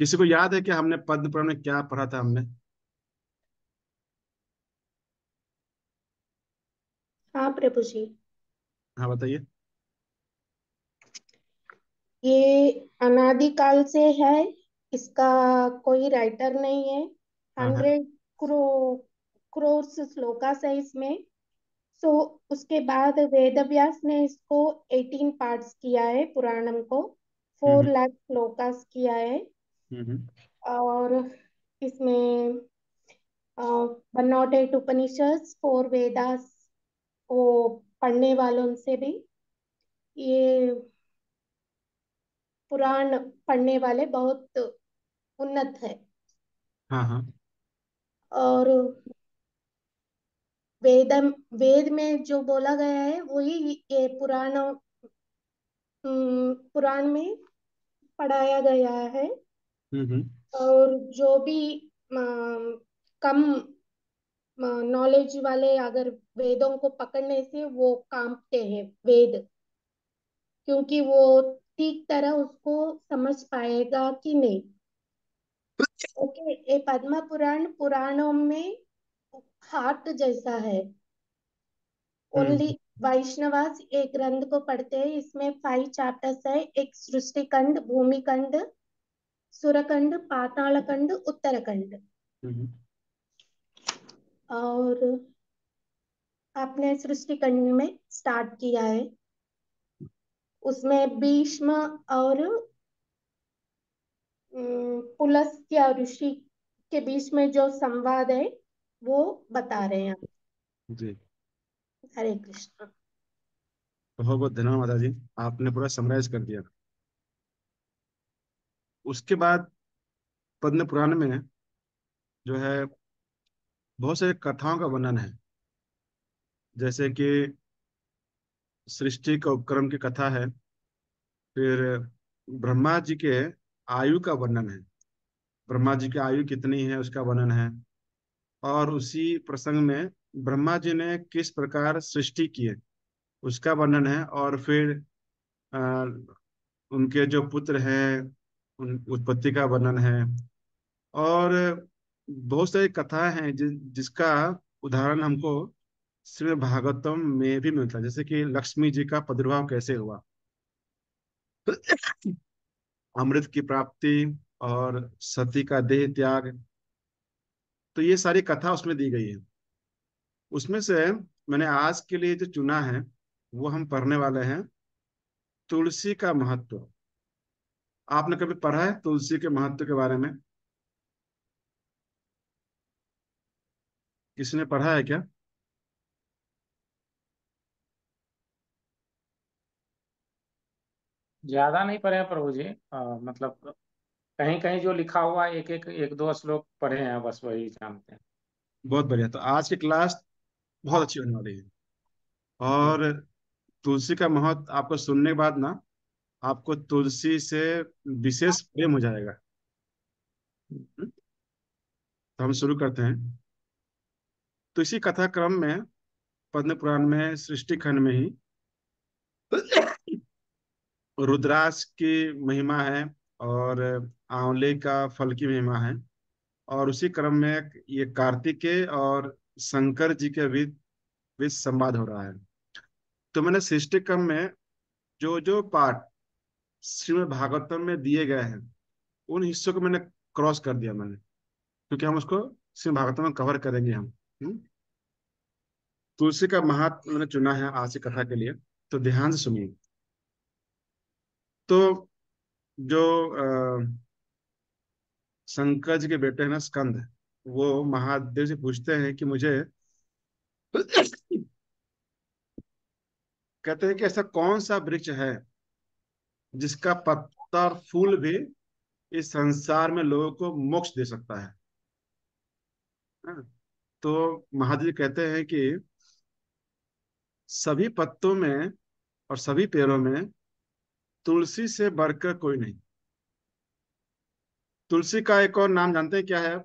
किसी को याद है कि हमने पद्म पुराण में क्या पढ़ा था हमने हाँ प्रभु जी हाँ बताइए ये अनादिकाल से है इसका कोई राइटर नहीं है हाँ, हाँ। हंड्रेड क्रो क्रोर श्लोका है इसमें सो उसके बाद वेद व्यास ने इसको एटीन पार्ट्स किया है पुराणम को फोर लाख श्लोकास किया है Mm-hmm. और इसमें बनौटेड उपनिषद फोर वेदास वो पढ़ने वालों से भी ये पुराण पढ़ने वाले बहुत उन्नत है हाँ, हाँ। और वेदम वेद में जो बोला गया है वही ये पुराण पुराण में पढ़ाया गया है Mm-hmm. और जो भी कम नॉलेज वाले अगर वेदों को पकड़ने से वो कांपते हैं वेद क्योंकि वो ठीक तरह उसको समझ पाएगा कि नहीं ओके ये पद्म पुराण पुराणों में हार्ट जैसा है ओनली mm-hmm. वैष्णवास एक ग्रंथ को पढ़ते हैं इसमें फाइव चैप्टर्स है एक सृष्टिकंड भूमिकंड सुरखंड पातालखंड उत्तरखंड हम्म। और आपने सृष्टिकंड में स्टार्ट किया है उसमें भीष्म और पुलस्त्य ऋषि के बीच में जो संवाद है वो बता रहे हैं जी हरे कृष्ण बहुत बहुत धन्यवाद माता जी आपने पूरा समराइज कर दिया उसके बाद पद्म पुराण में जो है बहुत सारे कथाओं का वर्णन है जैसे कि सृष्टि का उपक्रम की कथा है फिर ब्रह्मा जी के आयु का वर्णन है ब्रह्मा जी की आयु कितनी है उसका वर्णन है और उसी प्रसंग में ब्रह्मा जी ने किस प्रकार सृष्टि किए उसका वर्णन है और फिर आ, उनके जो पुत्र हैं उत्पत्ति का वर्णन है और बहुत सारी कथाएं हैं जि, जिसका उदाहरण हमको श्री भागवतम में भी मिलता है जैसे कि लक्ष्मी जी का प्रादुर्भाव कैसे हुआ तो अमृत की प्राप्ति और सती का देह त्याग तो ये सारी कथा उसमें दी गई है उसमें से मैंने आज के लिए जो चुना है वो हम पढ़ने वाले हैं तुलसी का महत्व आपने कभी पढ़ा है तुलसी के महत्व के बारे में किसने पढ़ा है क्या ज्यादा नहीं पढ़े हैं प्रभु जी आ, मतलब कहीं कहीं जो लिखा हुआ एक एक एक दो श्लोक पढ़े हैं बस वही जानते हैं बहुत बढ़िया तो आज की क्लास बहुत अच्छी होने वाली है और तुलसी का महत्व आपको सुनने के बाद ना आपको तुलसी से विशेष प्रेम हो जाएगा तो हम शुरू करते हैं तो इसी कथा क्रम में पद्म पुराण में सृष्टि खंड में ही रुद्राक्ष की महिमा है और आंवले का फल की महिमा है और उसी क्रम में ये कार्तिकेय और शंकर जी के बीच बीच संवाद हो रहा है तो मैंने सृष्टि क्रम में जो जो पाठ श्रीमद भागवतम में दिए गए हैं उन हिस्सों को मैंने क्रॉस कर दिया मैंने क्योंकि हम उसको श्रीमद भागवतम में कवर करेंगे हम हम्म। तुलसी का महात्म मैंने चुना है आज की कथा के लिए तो ध्यान से सुनिए तो जो शंकर जी के बेटे हैं ना स्कंद वो महादेव से पूछते हैं कि मुझे कहते हैं कि ऐसा कौन सा वृक्ष है जिसका पत्ता और फूल भी इस संसार में लोगों को मोक्ष दे सकता है हाँ, तो महादेव कहते हैं कि सभी पत्तों में और सभी पेड़ों में तुलसी से बढ़कर कोई नहीं तुलसी का एक और नाम जानते हैं क्या है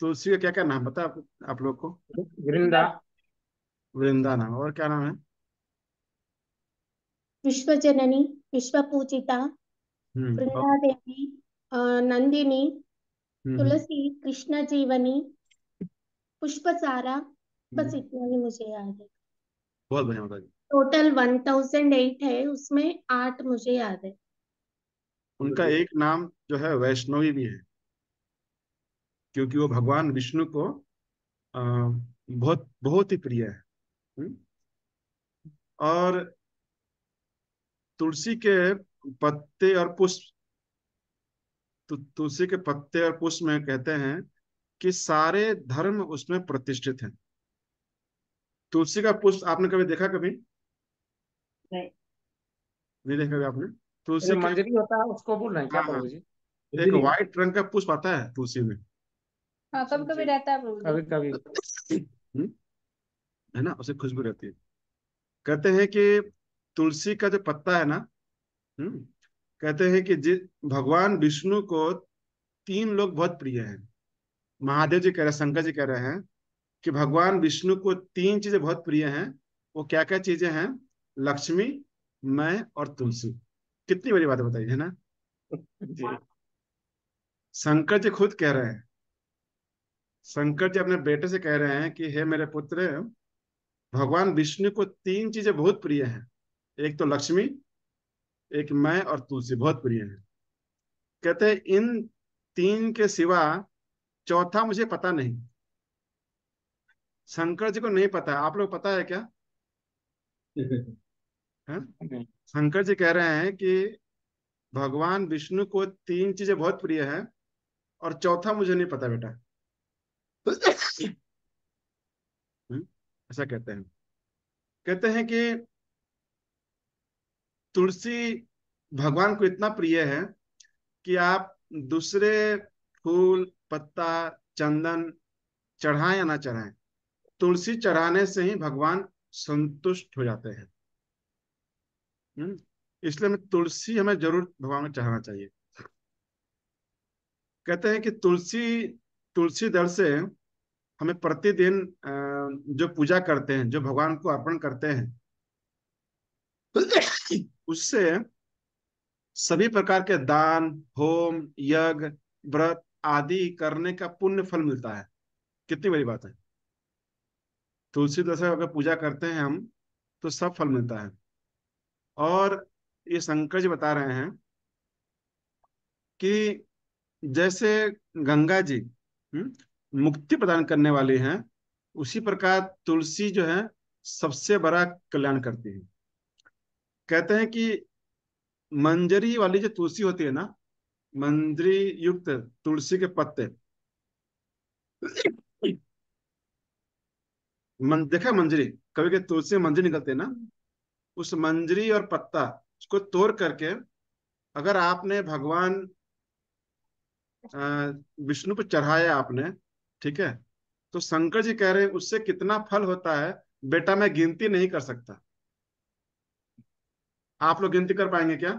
तुलसी का क्या क्या नाम बताए आप, आप लोग को वृंदा वृंदा नाम और क्या नाम है विश्व जननी विश्वपूजिता पूजिता नंदिनी तुलसी कृष्ण जीवनी पुष्प बस इतना ही मुझे याद है टोटल वन थाउजेंड एट है उसमें आठ मुझे याद है उनका हम्म। एक नाम जो है वैष्णवी भी है क्योंकि वो भगवान विष्णु को बहुत बहुत ही प्रिय है हम्म। और तुलसी के पत्ते और पुष्प तु, तुलसी के पत्ते और पुष्प में कहते हैं कि सारे धर्म उसमें प्रतिष्ठित हैं तुलसी का पुष्प आपने कभी देखा कभी नहीं नहीं देखा आपने तुलसी मंजरी होता है उसको बोल रहे हैं क्या हाँ। जी एक व्हाइट रंग का पुष्प आता है तुलसी में हाँ, कभी कभी रहता है कभी कभी हम्म। है ना उसे खुशबू रहती है कहते हैं कि तुलसी का जो पत्ता है ना हम्म कहते हैं कि जिस भगवान विष्णु को तीन लोग बहुत प्रिय हैं महादेव जी कह रहे हैं शंकर जी कह रहे हैं कि भगवान विष्णु को तीन चीजें बहुत प्रिय हैं वो क्या क्या चीजें हैं लक्ष्मी मैं और तुलसी कितनी बड़ी बात बताई है ना शंकर जी खुद कह रहे हैं शंकर जी अपने बेटे से कह रहे हैं कि हे मेरे पुत्र भगवान विष्णु को तीन चीजें बहुत प्रिय हैं एक तो लक्ष्मी एक मैं और तुलसी बहुत प्रिय है कहते इन तीन के सिवा चौथा मुझे पता नहीं शंकर जी को नहीं पता आप लोग पता है क्या हाँ? शंकर जी कह रहे हैं कि भगवान विष्णु को तीन चीजें बहुत प्रिय है और चौथा मुझे नहीं पता बेटा ऐसा कहते हैं कहते हैं कि तुलसी भगवान को इतना प्रिय है कि आप दूसरे फूल पत्ता चंदन चढ़ाएं या ना चढ़ाएं तुलसी चढ़ाने से ही भगवान संतुष्ट हो जाते हैं हम्म, इसलिए हमें तुलसी हमें जरूर भगवान को चढ़ाना चाहिए कहते हैं कि तुलसी तुलसी दर से हमें प्रतिदिन जो पूजा करते हैं जो भगवान को अर्पण करते हैं उससे सभी प्रकार के दान होम यज्ञ व्रत आदि करने का पुण्य फल मिलता है कितनी बड़ी बात है तुलसी दशा अगर पूजा करते हैं हम तो सब फल मिलता है और ये शंकर जी बता रहे हैं कि जैसे गंगा जी हम्म, मुक्ति प्रदान करने वाली हैं उसी प्रकार तुलसी जो है सबसे बड़ा कल्याण करती है कहते हैं कि मंजरी वाली जो तुलसी होती है ना मंजरी युक्त तुलसी के पत्ते मन, देखा मंजरी कभी के तुलसी मंजरी निकलते हैं ना उस मंजरी और पत्ता उसको तोड़ करके अगर आपने भगवान विष्णु पर चढ़ाया आपने ठीक है तो शंकर जी कह रहे हैं उससे कितना फल होता है बेटा मैं गिनती नहीं कर सकता आप लोग गिनती कर पाएंगे क्या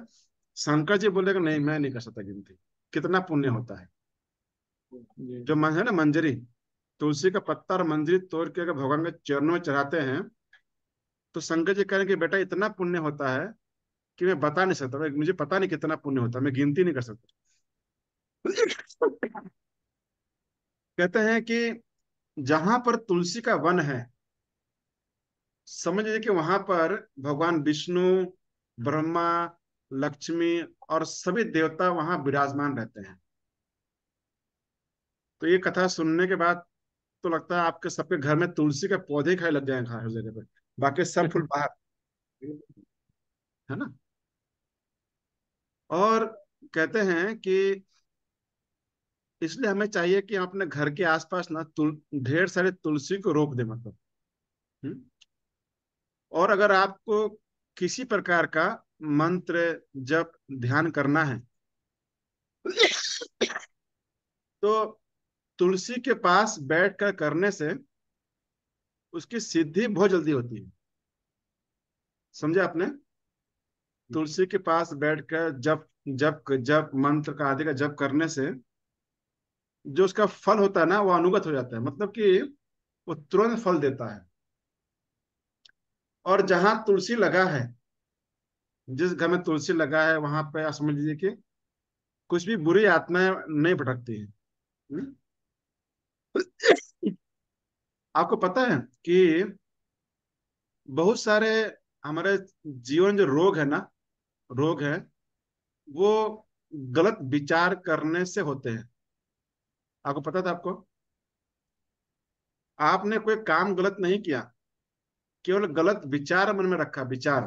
शंकर जी बोलेगा नहीं मैं नहीं कर सकता गिनती कितना पुण्य होता है जो मन है ना मंजरी तुलसी का पत्ता और मंजरी तोड़ के अगर भगवान के चरणों में चढ़ाते हैं तो शंकर जी कह रहे हैं बेटा इतना पुण्य होता है कि मैं बता नहीं सकता मुझे पता नहीं कितना पुण्य होता मैं गिनती नहीं कर सकता कहते हैं कि जहां पर तुलसी का वन है समझ लीजिए कि वहां पर भगवान विष्णु ब्रह्मा हम्म। लक्ष्मी और सभी देवता वहां विराजमान रहते हैं तो ये कथा सुनने के बाद तो लगता है आपके सबके घर में तुलसी के पौधे खाए लग जाए हर जगह पे बाकी सब फूल बाहर है ना और कहते हैं कि इसलिए हमें चाहिए कि हम अपने घर के आसपास ना ढेर सारे तुलसी को रोप दे मतलब हुँ? हम्म। और अगर आपको किसी प्रकार का मंत्र जब ध्यान करना है तो तुलसी के पास बैठ कर करने से उसकी सिद्धि बहुत जल्दी होती है समझे आपने तुलसी के पास बैठकर जब जब जब मंत्र का आदि का जब करने से जो उसका फल होता है ना वो अनुगत हो जाता है मतलब कि वो तुरंत फल देता है और जहां तुलसी लगा है जिस घर में तुलसी लगा है वहां पर समझ लीजिए कि कुछ भी बुरी आत्माएं नहीं भटकती है आपको पता है कि बहुत सारे हमारे जीवन जो रोग है ना रोग है वो गलत विचार करने से होते हैं आपको पता था आपको आपने कोई काम गलत नहीं किया केवल गलत विचार मन में रखा विचार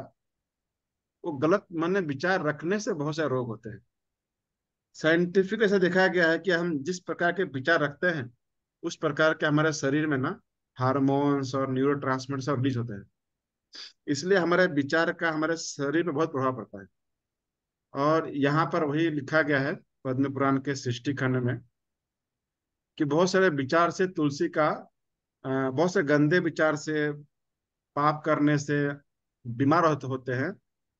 वो गलत मन में विचार रखने से बहुत सारे रोग होते हैं साइंटिफिक ऐसा देखा गया है कि हम जिस प्रकार के विचार रखते हैं उस प्रकार के हमारे शरीर में ना हार्मोन्स और न्यूरो सब रिलीज होते हैं इसलिए हमारे विचार का हमारे शरीर पर बहुत प्रभाव पड़ता है और यहाँ पर वही लिखा गया है पद्म पुराण के सृष्टि खंड में कि बहुत सारे विचार से तुलसी का बहुत से गंदे विचार से पाप करने से बीमार होते हैं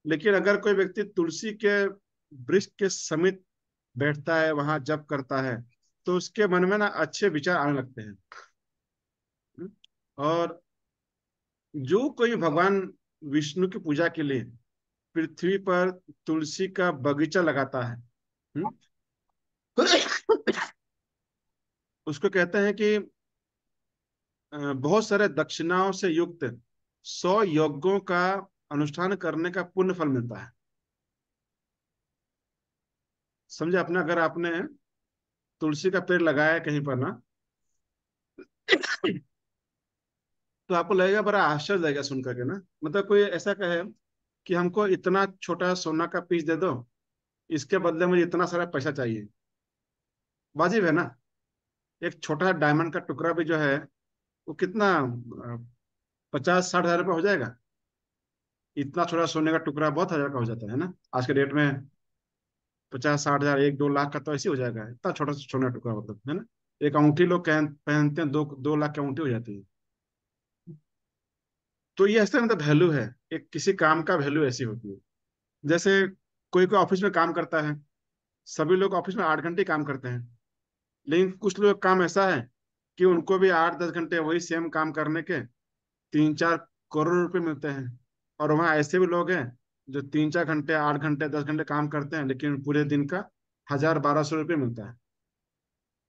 लेकिन अगर कोई व्यक्ति तुलसी के वृक्ष के समित बैठता है वहां जप करता है तो उसके मन में ना अच्छे विचार आने लगते हैं हम्म। और जो कोई भगवान विष्णु की पूजा के लिए पृथ्वी पर तुलसी का बगीचा लगाता है हम्म। उसको कहते हैं कि बहुत सारे दक्षिणाओं से युक्त सौ यज्ञों का अनुष्ठान करने का पुण्य फल मिलता है समझे अपने अगर आपने तुलसी का पेड़ लगाया कहीं पर ना तो आपको लगेगा बड़ा आश्चर्य लगेगा सुनकर के ना मतलब कोई ऐसा कहे कि हमको इतना छोटा सोना का पीस दे दो इसके बदले मुझे इतना सारा पैसा चाहिए वाजिब है ना एक छोटा डायमंड का टुकड़ा भी जो है वो कितना पचास साठ हजार रुपये हो जाएगा इतना छोटा सोने का टुकड़ा बहुत हजार का हो जाता है ना आज के डेट में पचास साठ हजार एक दो लाख का तो ऐसे हो जाएगा इतना छोटा सा सोने का टुकड़ा मतलब है ना एक अंगूठी लोग पहनते हैं दो दो लाख की अंगूठी हो जाती है तो ये ऐसा मतलब वैल्यू है एक किसी काम का वैल्यू ऐसी होती है जैसे कोई कोई ऑफिस में काम करता है सभी लोग ऑफिस में आठ घंटे काम करते हैं लेकिन कुछ लोग काम ऐसा है कि उनको भी आठ दस घंटे वही सेम काम करने के तीन चार करोड़ रुपए मिलते हैं और वहाँ ऐसे भी लोग हैं जो तीन चार घंटे आठ घंटे दस घंटे काम करते हैं लेकिन पूरे दिन का हजार बारह सौ रुपये मिलता है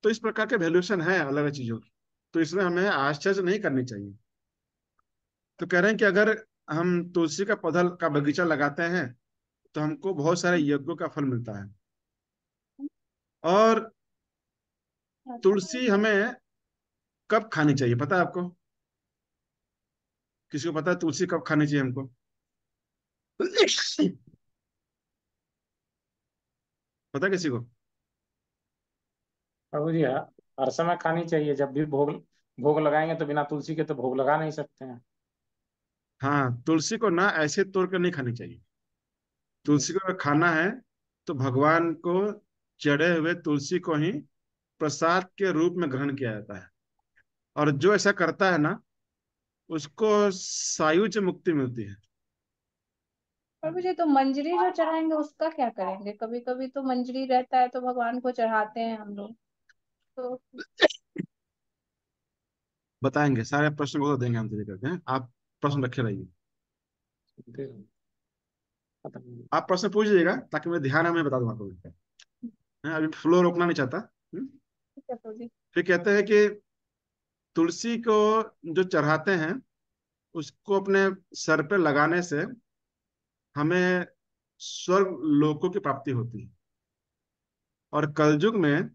तो इस प्रकार के वैल्यूशन है अलग अलग चीजों की तो इसमें हमें आश्चर्य नहीं करनी चाहिए तो कह रहे हैं कि अगर हम तुलसी का पौधा का बगीचा लगाते हैं तो हमको बहुत सारे यज्ञों का फल मिलता है और अच्छा। तुलसी हमें कब खानी चाहिए पता है आपको किसी को पता है तुलसी कब खानी चाहिए हमको पता किसी को जी हर समय खानी चाहिए जब भी भोग भोग लगाएंगे तो बिना तुलसी के तो भोग लगा नहीं सकते हैं हाँ तुलसी को ना ऐसे तोड़ कर नहीं खानी चाहिए तुलसी को खाना है तो भगवान को चढ़े हुए तुलसी को ही प्रसाद के रूप में ग्रहण किया जाता है और जो ऐसा करता है ना उसको सायुज मुक्ति मिलती है प्रभु जी तो मंजरी जो चढ़ाएंगे उसका क्या करेंगे कभी कभी तो मंजरी रहता है तो भगवान को चढ़ाते हैं हम लोग तो बताएंगे सारे प्रश्न को तो देंगे हम करते हैं आप प्रश्न रखे रहिए आप प्रश्न पूछ लीजिएगा ताकि मैं ध्यान में बता दूंगा अभी फ्लो रोकना नहीं चाहता हम्म? तो फिर कहते हैं कि तुलसी को जो चढ़ाते हैं उसको अपने सर पे लगाने से हमें स्वर्ग लोकों की प्राप्ति होती है और कलयुग में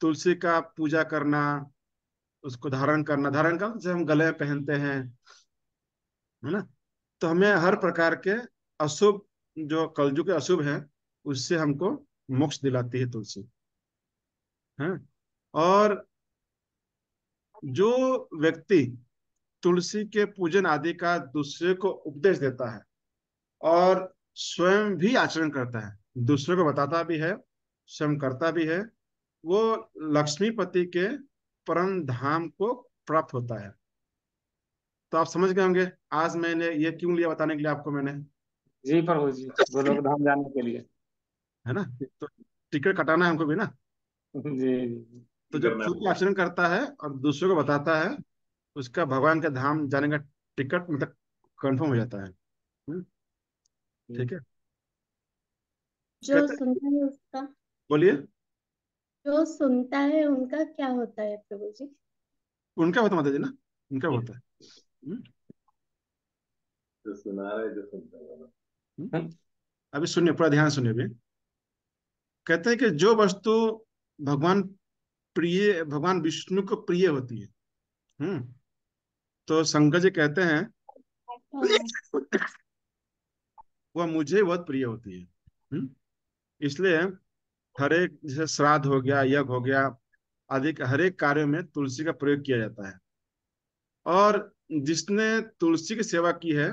तुलसी का पूजा करना उसको धारण करना धारण करना जैसे हम गले पहनते हैं है ना तो हमें हर प्रकार के अशुभ जो कलयुग के अशुभ है उससे हमको मोक्ष दिलाती है तुलसी है हाँ? और जो व्यक्ति तुलसी के पूजन आदि का दूसरे को उपदेश देता है और स्वयं भी आचरण करता है दूसरे को बताता भी है स्वयं करता भी है वो लक्ष्मीपति के परम धाम को प्राप्त होता है तो आप समझ गए होंगे आज मैंने ये क्यों लिया बताने के लिए आपको मैंने जी प्रभु जी गोलोक धाम जाने के लिए है ना तो टिकट कटाना है हमको भी ना जी जी तो जब खुद आचरण करता है और दूसरों को बताता है उसका भगवान के धाम जाने का टिकट मतलब कंफर्म हो जाता है हम्म। हम्म। ठीक है जो सुनता है उसका बोलिए जो सुनता है उनका क्या होता है प्रभु जी उनका होता माता जी ना उनका हम्म। होता है जो सुना रहे जो सुनता है अभी सुनिए पूरा ध्यान सुनिए अभी कहते हैं कि जो वस्तु भगवान प्रिय भगवान विष्णु को प्रिय होती है हम्म तो शंकर जी कहते हैं वह मुझे बहुत प्रिय होती है हम्म। इसलिए हर एक जैसे श्राद्ध हो गया यज्ञ हो गया आदि हर एक कार्य में तुलसी का प्रयोग किया जाता है और जिसने तुलसी की सेवा की है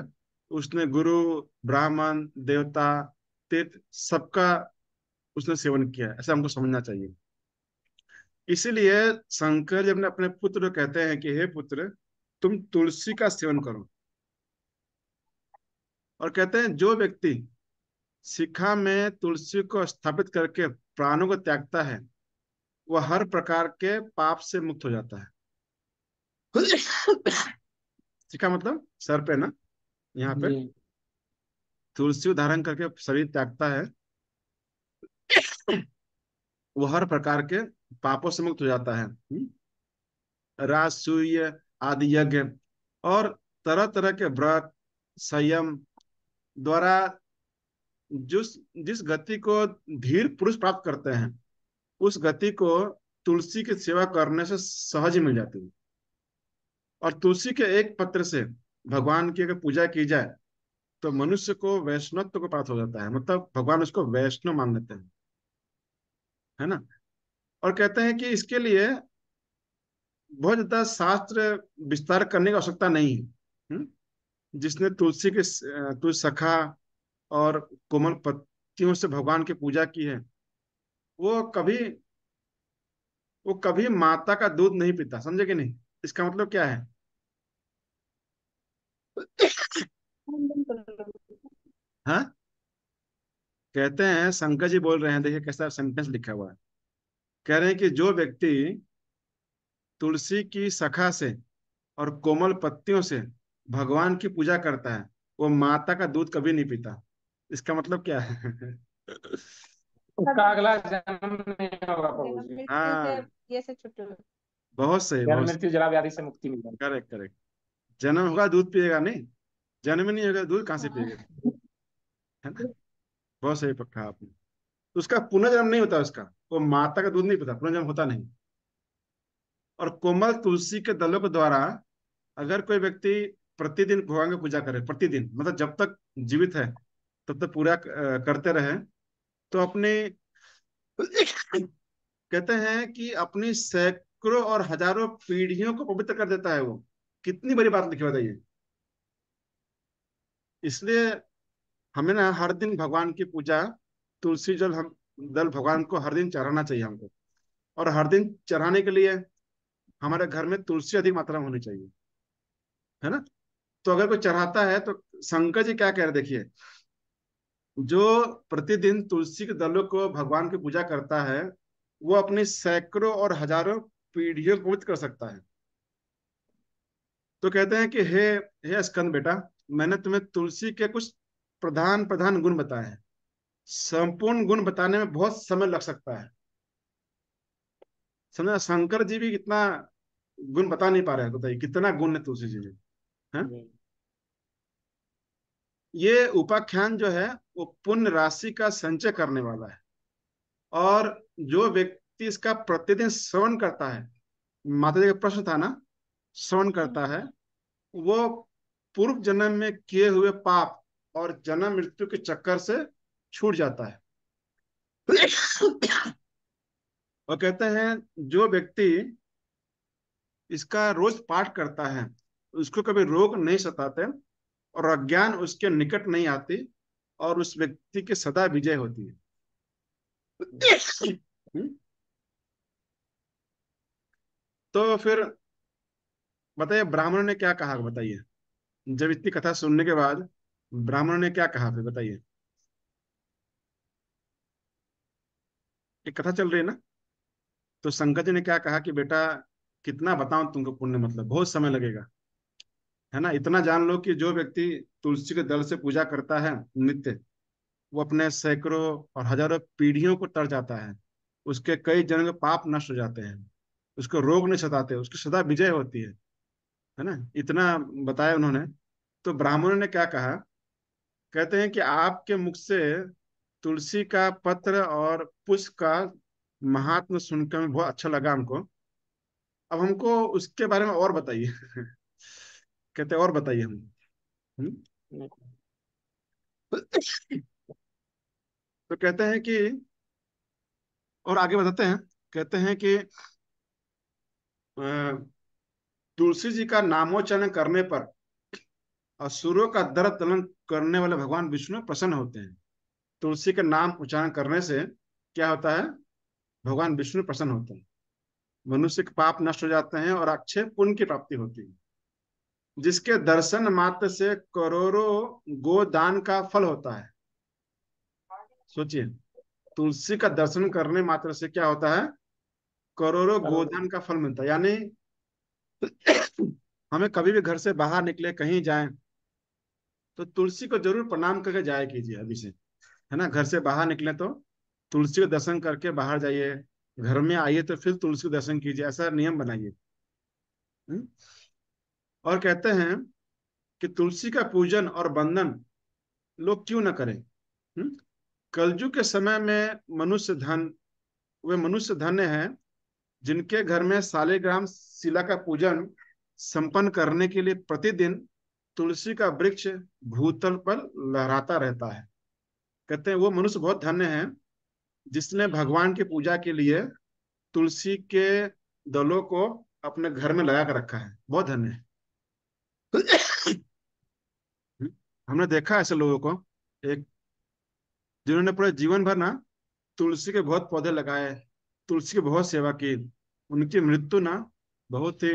उसने गुरु ब्राह्मण देवता तीर्थ सबका उसने सेवन किया है ऐसा हमको समझना चाहिए इसीलिए शंकर जब अपने पुत्र कहते हैं कि हे पुत्र तुम तुलसी का सेवन करो और कहते हैं जो व्यक्ति शिखा में तुलसी को स्थापित करके प्राणों को त्यागता है वह हर प्रकार के पाप से मुक्त हो जाता है शिखा मतलब सर पे ना यहाँ पे तुलसी धारण करके शरीर त्यागता है वह हर प्रकार के पापों से मुक्त हो जाता है राजसूय आदि यज्ञ और तरह तरह के व्रत संयम द्वारा जिस जिस गति को धीर पुरुष प्राप्त करते हैं उस गति को तुलसी की सेवा करने से सहज मिल जाती है और तुलसी के एक पत्र से भगवान की अगर पूजा की जाए तो मनुष्य को वैष्णव को प्राप्त हो जाता है मतलब भगवान उसको वैष्णव मान लेते हैं है ना और कहते हैं कि इसके लिए बहुत ज्यादा शास्त्र विस्तार करने की आवश्यकता नहीं है हम्म? जिसने तुलसी के तुलसी सखा और कोमल पत्तियों से भगवान की पूजा की है वो कभी वो कभी माता का दूध नहीं पीता समझे कि नहीं इसका मतलब क्या है हाँ कहते हैं शंकर जी बोल रहे हैं देखिए कैसा सेंटेंस लिखा हुआ है कह रहे हैं कि जो व्यक्ति तुलसी की सखा से और कोमल पत्तियों से भगवान की पूजा करता है वो माता का दूध कभी नहीं पीता इसका मतलब क्या है अगला जन्म होगा हाँ। बहुत सही मृत्यु व्याधि से मुक्ति मिलेगी करेक्ट करेक्ट जन्म होगा दूध पिएगा नहीं जन्म नहीं होगा दूध कहाँ से हाँ। पिएगा है ना बहुत सही पक्का आपने उसका पुनर्जन्म नहीं होता उसका वो माता का दूध नहीं पीता पुनर्जन्म होता नहीं और कोमल तुलसी के दलों के द्वारा अगर कोई व्यक्ति प्रतिदिन भगवान की पूजा करे प्रतिदिन मतलब जब तक जीवित है तब तक पूरा करते रहे तो अपने कहते हैं कि अपनी सैकड़ों और हजारों पीढ़ियों को पवित्र कर देता है वो कितनी बड़ी बात लिखी बताइए इसलिए हमें ना हर दिन भगवान की पूजा तुलसी जल हम दल भगवान को हर दिन चढ़ाना चाहिए हमको और हर दिन चढ़ाने के लिए हमारे घर में तुलसी अधिक मात्रा में होनी चाहिए है ना तो अगर कोई चढ़ाता है तो शंकर जी क्या कह रहे देखिए जो प्रतिदिन तुलसी के दलों को भगवान की पूजा करता है वो अपनी सैकड़ों और हजारों पीढ़ियों को कर सकता है तो कहते हैं कि हे हे स्कंद बेटा मैंने तुम्हें तुलसी के कुछ प्रधान प्रधान गुण बताए हैं संपूर्ण गुण बताने में बहुत समय लग सकता है समझा शंकर जी भी कितना गुण बता नहीं पा रहे हैं बताइए कितना गुण है तुलसी जी में ये उपाख्यान जो है वो पुण्य राशि का संचय करने वाला है और जो व्यक्ति इसका प्रतिदिन श्रवण करता है माता जी का प्रश्न था ना श्रवण करता है वो पूर्व जन्म में किए हुए पाप और जन्म मृत्यु के चक्कर से छूट जाता है और कहते हैं जो व्यक्ति इसका रोज पाठ करता है उसको कभी रोग नहीं सताते और अज्ञान उसके निकट नहीं आती और उस व्यक्ति की सदा विजय होती है तो फिर बताइए ब्राह्मण ने क्या कहा बताइए जब इतनी कथा सुनने के बाद ब्राह्मण ने क्या कहा फिर बताइए ये कथा चल रही है ना तो संगत जी ने क्या कहा कि बेटा कितना बताऊं तुमको पुण्य मतलब बहुत समय लगेगा है ना इतना जान लो कि जो व्यक्ति तुलसी के दल से पूजा करता है नित्य वो अपने सैकड़ों और हजारों पीढ़ियों को तर जाता है उसके कई जन्म पाप नष्ट हो जाते हैं उसको रोग नहीं सताते उसकी सदा विजय होती है है ना इतना बताया उन्होंने तो ब्राह्मणों ने क्या कहा कहते हैं कि आपके मुख से तुलसी का पत्र और पुष्प का महात्म सुनकर में बहुत अच्छा लगा हमको अब हमको उसके बारे में और बताइए कहते और बताइए हम हम्म? तो कहते हैं कि और आगे बताते हैं कहते हैं कि तुलसी जी का नामोचरण करने पर असुरों का दर्द तलन करने वाले भगवान विष्णु प्रसन्न होते हैं तुलसी का नाम उच्चारण करने से क्या होता है भगवान विष्णु प्रसन्न होते हैं मनुष्य के पाप नष्ट हो जाते हैं और अक्षय पुण्य की प्राप्ति होती है जिसके दर्शन मात्र से करोड़ों गोदान का फल होता है सोचिए तुलसी का दर्शन करने मात्र से क्या होता है करोड़ों गोदान का फल मिलता है यानी हमें कभी भी घर से बाहर निकले कहीं जाए तो तुलसी को जरूर प्रणाम करके जाया कीजिए अभी से है ना घर से बाहर निकले तो तुलसी का दर्शन करके बाहर जाइए घर में आइए तो फिर तुलसी का दर्शन कीजिए ऐसा नियम बनाइए हम्म? और कहते हैं कि तुलसी का पूजन और बंधन लोग क्यों ना करें हम्म? कलजु के समय में मनुष्य धन वे मनुष्य धन्य है जिनके घर में सालेग्राम शिला का पूजन संपन्न करने के लिए प्रतिदिन तुलसी का वृक्ष भूतल पर लहराता रहता है कहते हैं वो मनुष्य बहुत धन्य है जिसने भगवान की पूजा के लिए तुलसी के दलों को अपने घर में लगा कर रखा है बहुत धन्य है हमने देखा ऐसे लोगों को एक जिन्होंने पूरे जीवन भर ना तुलसी के बहुत पौधे लगाए तुलसी की बहुत सेवा की उनकी मृत्यु ना बहुत ही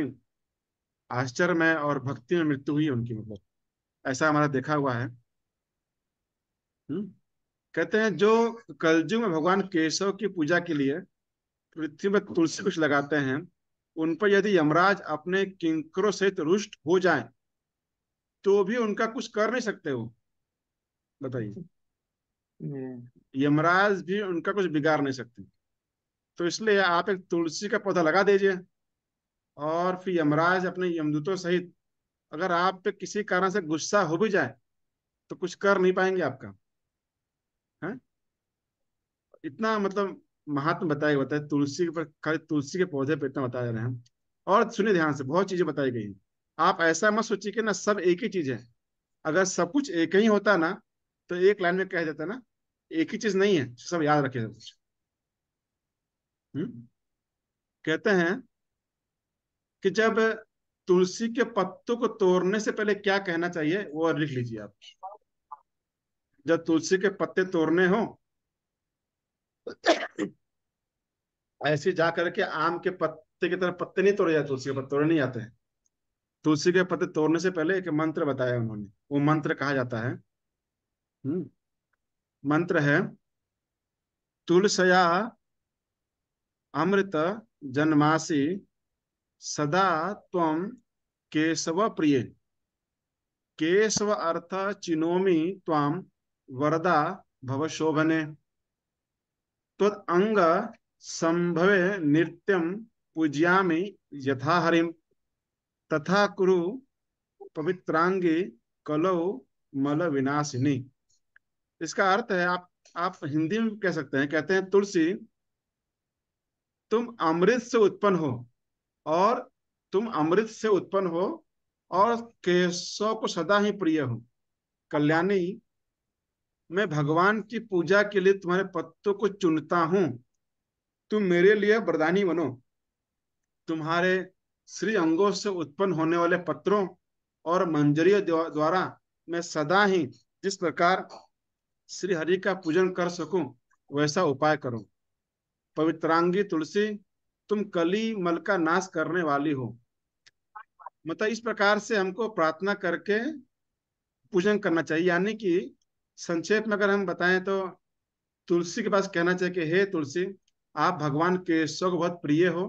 आश्चर्य में और भक्ति में मृत्यु हुई उनकी मतलब ऐसा हमारा देखा हुआ है हुँ? हम्म। कहते हैं जो कलजुग में भगवान केशव की पूजा के लिए पृथ्वी में तुलसी कुछ लगाते हैं उन पर यदि यमराज अपने किंकरों सहित रुष्ट हो जाए तो भी उनका कुछ कर नहीं सकते हो बताइए हम्म। यमराज भी उनका कुछ बिगाड़ नहीं सकते तो इसलिए आप एक तुलसी का पौधा लगा दीजिए और फिर यमराज अपने यमदूतों सहित अगर आप पे किसी कारण से गुस्सा हो भी जाए तो कुछ कर नहीं पाएंगे आपका इतना मतलब महात्म बताया होता है तुलसी पर खाली तुलसी के पौधे पर इतना बताया जा रहे हैं और सुने ध्यान से बहुत चीजें बताई गई आप ऐसा मत सोचिए कि ना सब एक ही चीज है अगर सब कुछ एक ही होता ना तो एक लाइन में कह जाता ना एक ही चीज नहीं है सब याद रखे सब कुछ हम्म? कहते हैं कि जब तुलसी के पत्तों को तोड़ने से पहले क्या कहना चाहिए वो लिख लीजिए आप जब तुलसी के पत्ते तोड़ने हो ऐसे जा करके आम के पत्ते की तरह पत्ते नहीं तोड़े जाते तुलसी के पत्ते तोड़े नहीं जाते हैं तुलसी के पत्ते तोड़ने से पहले एक मंत्र बताया उन्होंने वो मंत्र कहा जाता है हम्म, मंत्र है तुलसया अमृत जन्मासी सदा तम केशव प्रिय केशव अर्थ चिनोमी तम वरदा भवशोभने शोभने अंग संभवे नृत्यम पूजयामि यथा हरिम तथा कुरु पवित्रांगे कलौ मल विनाशिनी इसका अर्थ है आप आप हिंदी में कह सकते हैं कहते हैं तुलसी तुम अमृत से उत्पन्न हो और तुम अमृत से उत्पन्न हो और केशव को सदा ही प्रिय हो कल्याणी मैं भगवान की पूजा के लिए तुम्हारे पत्तों को चुनता हूं तुम मेरे लिए वरदानी बनो तुम्हारे श्री अंगों से उत्पन्न होने वाले पत्रों और मंजरियों द्वारा मैं सदा ही जिस प्रकार श्री हरि का पूजन कर सकू वैसा उपाय करो पवित्रांगी तुलसी तुम कली मल का नाश करने वाली हो मतलब इस प्रकार से हमको प्रार्थना करके पूजन करना चाहिए यानी कि संक्षेप में अगर हम बताएं तो तुलसी के पास कहना चाहिए कि हे तुलसी आप भगवान के को बहुत प्रिय हो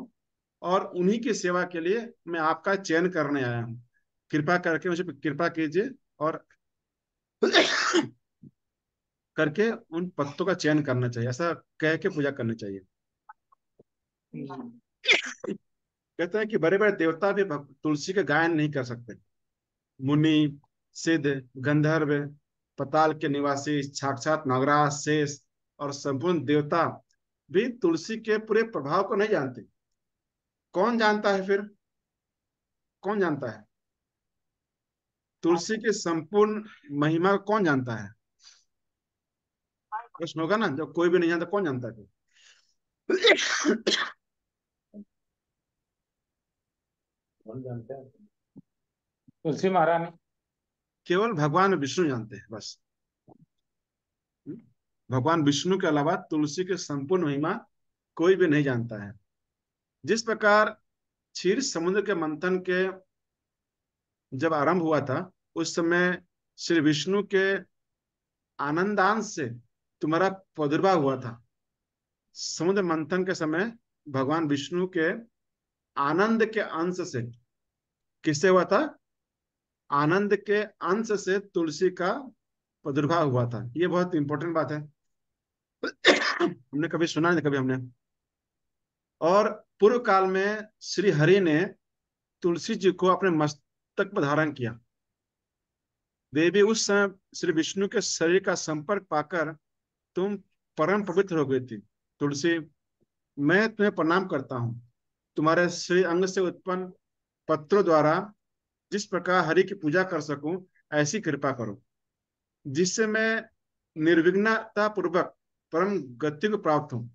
और उन्हीं की सेवा के लिए मैं आपका चयन करने आया हूँ कृपा करके मुझे कृपा कीजिए और करके उन पत्तों का चयन करना चाहिए ऐसा कह के पूजा करनी चाहिए कहते हैं कि बड़े बड़े देवता भी तुलसी के गायन नहीं कर सकते मुनि सिद्ध गंधर्व पताल के निवासी साक्षात नगरा शेष और संपूर्ण देवता भी तुलसी के पूरे प्रभाव को नहीं जानते कौन जानता है फिर कौन जानता है तुलसी की संपूर्ण महिमा कौन जानता है प्रश्न होगा ना जब कोई भी नहीं जानता कौन जानता है तुलसी महारानी केवल भगवान विष्णु जानते हैं बस भगवान विष्णु के अलावा तुलसी के संपूर्ण महिमा कोई भी नहीं जानता है जिस प्रकार क्षीर समुद्र के मंथन के जब आरंभ हुआ था उस समय श्री विष्णु के आनंदान से तुम्हारा प्रादुर्भाव हुआ था समुद्र मंथन के समय भगवान विष्णु के आनंद के अंश से किससे हुआ था आनंद के अंश से तुलसी का प्रादुर्भाव हुआ था ये बहुत इंपॉर्टेंट बात है हमने कभी सुना नहीं कभी हमने और पूर्व काल में श्री हरि ने तुलसी जी को अपने मस्तक पर धारण किया देवी उस समय श्री विष्णु के शरीर का संपर्क पाकर तुम परम पवित्र हो गई थी तुलसी मैं तुम्हें प्रणाम करता हूँ तुम्हारे श्री अंग से उत्पन्न पत्रों द्वारा जिस प्रकार हरि की पूजा कर सकूं ऐसी कृपा करो जिससे मैं निर्विघ्नता पूर्वक परम गति को प्राप्त हूं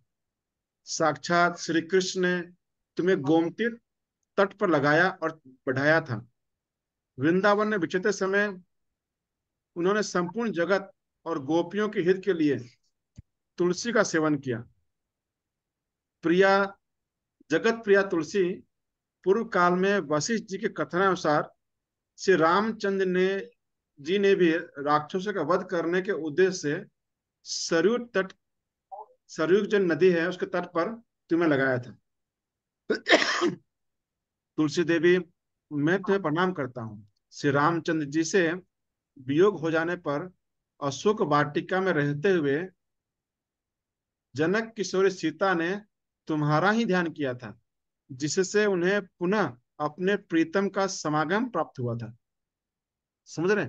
साक्षात श्री कृष्ण ने तुम्हें गोमती तट पर लगाया और बढ़ाया था वृंदावन में बिछते समय उन्होंने संपूर्ण जगत और गोपियों के हित के लिए तुलसी का सेवन किया प्रिया जगत प्रिया तुलसी पूर्व काल में वशिष्ठ जी के कथनानुसार श्री रामचंद्र ने जी ने भी राक्षसों का वध करने के उद्देश्य से सरयू तट सरयू जो नदी है उसके तट पर तुम्हें लगाया था तुलसी देवी मैं तुम्हें प्रणाम करता हूँ श्री रामचंद्र जी से वियोग हो जाने पर अशोक वाटिका में रहते हुए जनक किशोरी सीता ने तुम्हारा ही ध्यान किया था जिससे उन्हें पुनः अपने प्रीतम का समागम प्राप्त हुआ था समझ रहे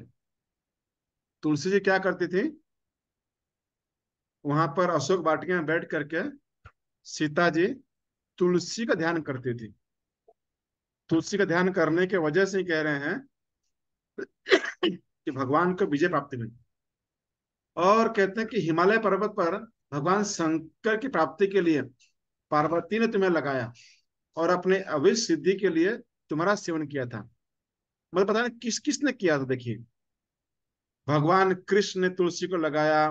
तुलसी जी क्या करती थी वहां पर अशोक वाटिका में बैठ करके सीता जी तुलसी का ध्यान करती थी तुलसी का ध्यान करने के वजह से कह रहे हैं कि भगवान को विजय प्राप्ति हुई और कहते हैं कि हिमालय पर्वत पर भगवान शंकर की प्राप्ति के लिए पार्वती ने तुम्हें लगाया और अपने अविश सिद्धि के लिए तुम्हारा सेवन किया था मतलब पता नहीं किस किसने किया था देखिए भगवान कृष्ण ने तुलसी को लगाया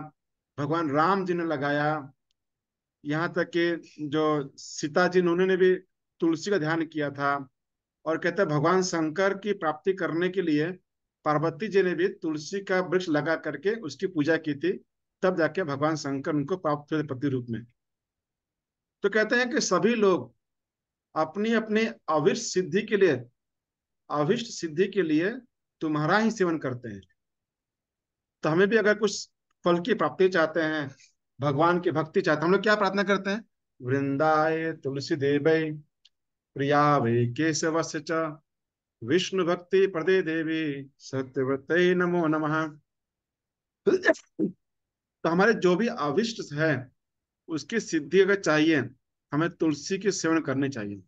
भगवान राम जी ने लगाया यहाँ तक कि जो सीता जी उन्होंने भी तुलसी का ध्यान किया था और कहते भगवान शंकर की प्राप्ति करने के लिए पार्वती जी ने भी तुलसी का वृक्ष लगा करके उसकी पूजा की थी तब जाके भगवान शंकर उनको प्राप्त हुए पति रूप में तो कहते हैं कि सभी लोग अपनी अपने अविष्ट सिद्धि के लिए अविष्ट सिद्धि के लिए तुम्हारा ही सेवन करते हैं तो हमें भी अगर कुछ फल की प्राप्ति चाहते हैं भगवान की भक्ति चाहते हैं हम लोग क्या प्रार्थना करते हैं वृंदाए तुलसी देव प्रिया वै केशव विष्णु भक्ति प्रदे देवी सत्यव्रत नमो नमः तो हमारे जो भी अविष्ट है उसकी सिद्धि अगर चाहिए हमें तुलसी के सेवन करने चाहिए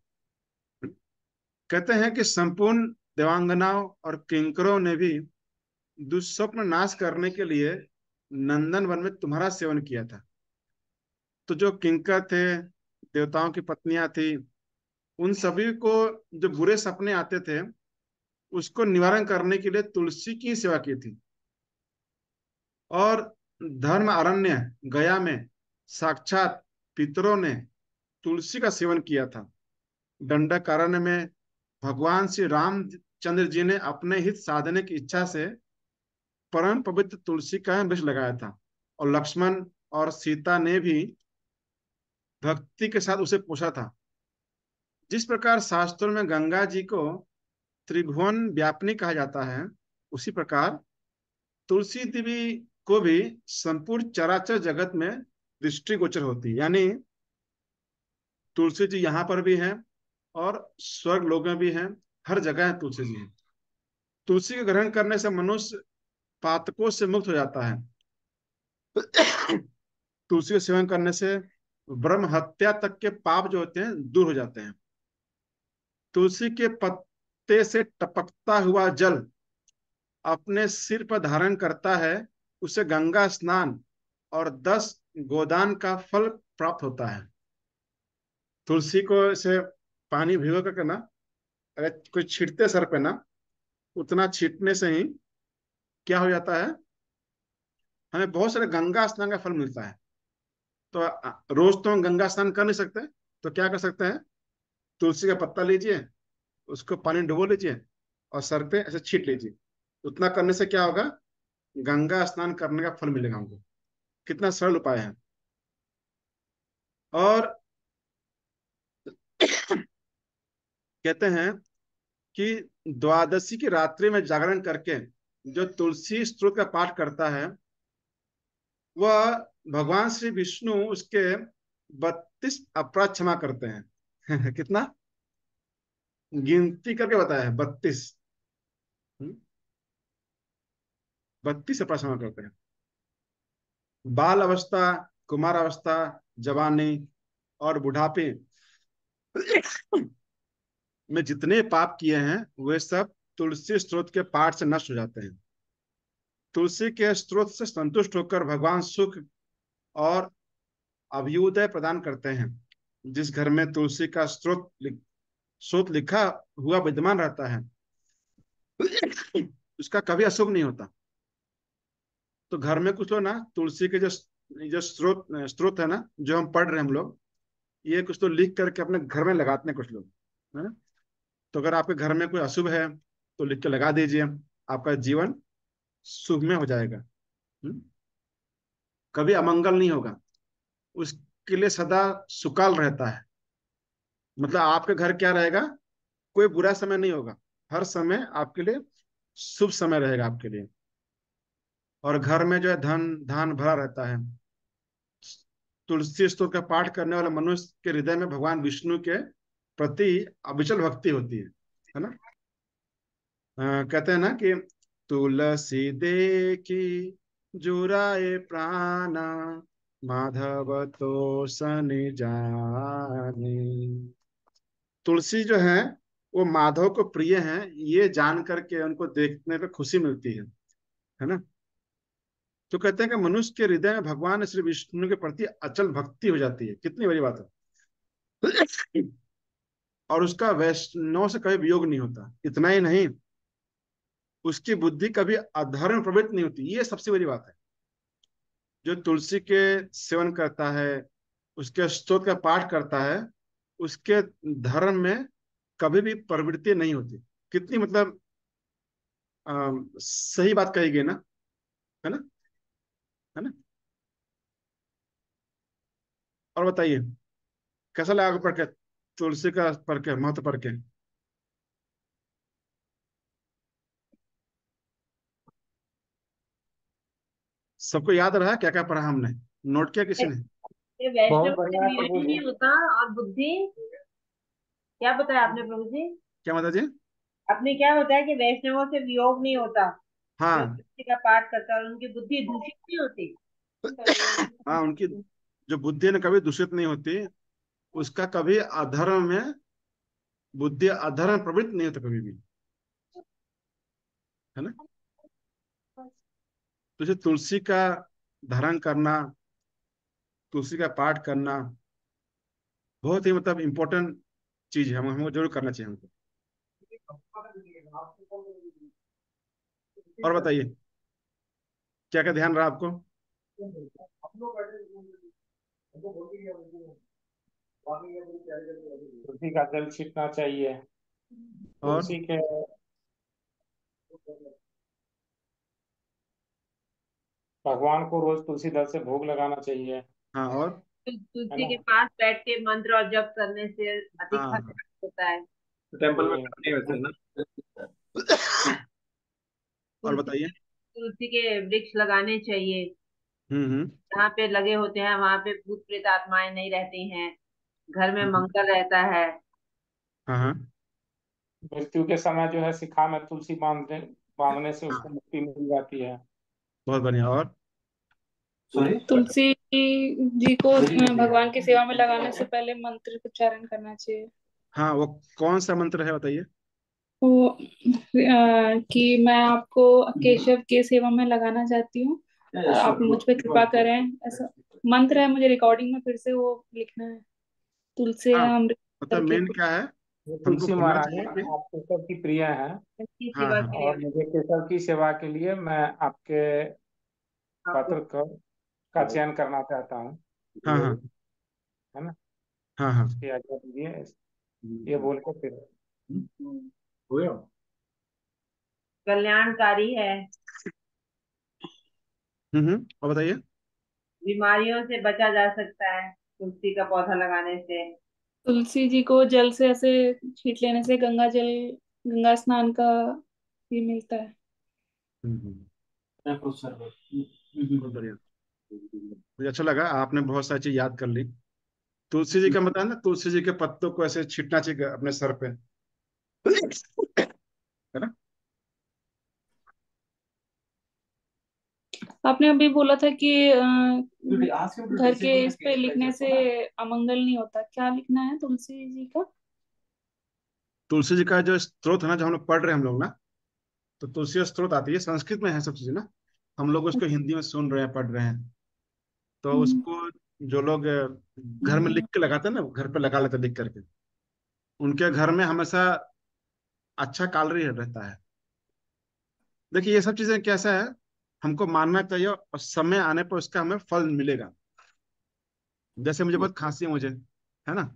कहते हैं कि संपूर्ण देवांगनाओं और किंकरों ने भी दुस्वप्न नाश करने के लिए नंदन वन में तुम्हारा सेवन किया था तो जो किंकर थे देवताओं की पत्नियां थी उन सभी को जो बुरे सपने आते थे उसको निवारण करने के लिए तुलसी की सेवा की थी और धर्म अरण्य गया में साक्षात पितरों ने तुलसी का सेवन किया था दंड कारण में भगवान श्री रामचंद्र जी ने अपने हित साधने की इच्छा से परम पवित्र तुलसी का वृक्ष लगाया था और लक्ष्मण और सीता ने भी भक्ति के साथ उसे पूछा था जिस प्रकार शास्त्रों में गंगा जी को त्रिभुवन व्यापनी कहा जाता है उसी प्रकार तुलसी देवी को भी संपूर्ण चराचर जगत में दृष्टिगोचर होती यानी तुलसी जी यहाँ पर भी हैं और स्वर्ग लोग में भी हैं हर जगह है तुलसी जी तुलसी के ग्रहण करने से मनुष्य पातकों से मुक्त हो जाता है तुलसी का सेवन करने से ब्रह्म हत्या तक के पाप जो होते हैं दूर हो जाते हैं तुलसी के पत्ते से टपकता हुआ जल अपने सिर पर धारण करता है उसे गंगा स्नान और दस गोदान का फल प्राप्त होता है तुलसी को ऐसे पानी भिगो करके ना अरे कोई छिटते सर पे ना उतना छिटने से ही क्या हो जाता है हमें बहुत सारे गंगा स्नान का फल मिलता है तो रोज तो हम गंगा स्नान कर नहीं सकते तो क्या कर सकते हैं तुलसी का पत्ता लीजिए उसको पानी डुबो लीजिए और सर पे ऐसे छीट लीजिए उतना करने से क्या होगा गंगा स्नान करने का फल मिलेगा हमको कितना सरल उपाय है और कहते हैं कि द्वादशी की रात्रि में जागरण करके जो तुलसी स्त्रोत का पाठ करता है वह भगवान श्री विष्णु उसके बत्तीस अपराध क्षमा करते हैं कितना गिनती करके बताया है बत्तीस हम्म। बत्तीस अपराध क्षमा करते हैं बाल अवस्था कुमार अवस्था जवानी और बुढ़ापे में जितने पाप किए हैं वे सब तुलसी स्त्रोत के पाठ से नष्ट हो जाते हैं तुलसी के स्त्रोत से संतुष्ट होकर भगवान सुख और अभ्युदय प्रदान करते हैं जिस घर में तुलसी का स्त्रोत स्रोत लिखा हुआ विद्यमान रहता है उसका कभी अशुभ नहीं होता तो घर में कुछ लोग ना तुलसी के जो जो स्रोत स्त्रोत है ना जो हम पढ़ रहे हैं हम लोग ये कुछ तो लिख करके अपने घर में लगाते हैं कुछ लोग है ना तो अगर आपके घर में कोई अशुभ है तो लिख के लगा दीजिए आपका जीवन शुभ में हो जाएगा हुँ? हम्म? कभी अमंगल नहीं होगा उसके लिए सदा सुकाल रहता है मतलब आपके घर क्या रहेगा कोई बुरा समय नहीं होगा हर समय आपके लिए शुभ समय रहेगा आपके लिए और घर में जो है धन धान भरा रहता है तुलसी स्टोर का पाठ करने वाले मनुष्य के हृदय में भगवान विष्णु के प्रति अविचल भक्ति होती है है ना आ, कहते हैं ना कि तुलसी दे की जुराए प्राणा माधव तो सनी जाने तुलसी जो है वो माधव को प्रिय है ये जान करके उनको देखने पे खुशी मिलती है है ना तो कहते हैं कि मनुष्य के हृदय में भगवान श्री विष्णु के प्रति अचल भक्ति हो जाती है कितनी बड़ी बात है और उसका वैष्णव से कभी वियोग नहीं होता इतना ही नहीं उसकी बुद्धि कभी अधर्म प्रवृत्त नहीं होती ये सबसे बड़ी बात है जो तुलसी के सेवन करता है उसके स्त्रोत का पाठ करता है उसके धर्म में कभी भी प्रवृत्ति नहीं होती कितनी मतलब आ, सही बात कही गई ना है ना है ना और बताइए कैसा लगा पढ़ के तुलसी का पढ़ के महत्व पढ़ के सबको याद रहा क्या क्या पढ़ा हमने नोट किया किसी ने वियोग नहीं होता और बुद्धि क्या बताया आपने प्रभु जी क्या बताया जी आपने क्या बताया कि वैष्णवों से वियोग नहीं होता हाँ का पाठ करता और उनकी बुद्धि दूषित नहीं होती हाँ उनकी जो बुद्धि ना कभी दूषित नहीं होती उसका कभी अधर्म में बुद्धि अधर्म प्रवृत्त नहीं होता कभी भी है ना तो जो तुलसी का धारण करना तुलसी का पाठ करना बहुत ही मतलब इम्पोर्टेंट चीज है हमें हमको जरूर करना चाहिए हमको और बताइए क्या क्या ध्यान रहा आपको तुलसी का जल छिटना चाहिए और के भगवान को रोज तुलसी दल से भोग लगाना चाहिए हाँ और तुलसी के पास बैठ के मंत्र और जप करने से अधिक हाँ। होता है टेम्पल में और बताइए तुलसी के वृक्ष लगाने चाहिए हम्म, हम्म। जहाँ पे लगे होते हैं वहाँ पे भूत प्रेत आत्माएं नहीं रहती हैं घर में हम्म, मंगल रहता है हाँ, हाँ। मृत्यु के समय जो है शिखा में तुलसी बांधने बांधने से हाँ। उसको मुक्ति मिल जाती है बहुत बढ़िया और तुलसी जी को भगवान की सेवा में लगाने से पहले मंत्र उच्चारण करना चाहिए हाँ वो कौन सा मंत्र है बताइए तो आ, कि मैं आपको केशव के सेवा में लगाना चाहती हूँ हाँ, आप मुझ पर कृपा करें ऐसा मंत्र है मुझे रिकॉर्डिंग में फिर से वो लिखना है तुलसी हाँ, मतलब मेन क्या है तुलसी महाराज है आप केशव की प्रिय है हाँ।, हाँ। और मुझे केशव की सेवा के लिए मैं आपके पत्र को का चयन करना चाहता हूँ है ना हाँ हाँ हम्म। ये बोल के फिर हम्म। कल्याणकारी है हम्म, हम्म और बताइए बीमारियों से बचा जा सकता है तुलसी का पौधा लगाने से तुलसी जी को जल से ऐसे छीट लेने से गंगा जल गंगा स्नान का भी मिलता है हम्म, हम्म। मुझे अच्छा लगा आपने बहुत सारी चीज याद कर ली तुलसी जी का बताया ना तुलसी जी के पत्तों को ऐसे छिटना चाहिए अपने सर पे आपने अभी बोला था कि तो घर के इस पे लिखने से अमंगल नहीं होता क्या लिखना है तुलसी जी का तुलसी जी का जो स्त्रोत है ना जो हम लोग पढ़ रहे हैं हम लोग ना तो तुलसी स्त्रोत आती है संस्कृत में है सब चीजें ना हम लोग उसको अच्छा। हिंदी में सुन रहे हैं पढ़ रहे हैं तो हम्म। उसको जो लोग घर में हम्म। लिख के लगाते हैं ना घर पे लगा लेते लिख करके उनके घर में हमेशा अच्छा कैलोरी रहता है देखिए ये सब चीजें कैसा है हमको मानना चाहिए और समय आने पर उसका हमें फल मिलेगा जैसे मुझे बहुत खांसी है मुझे है ना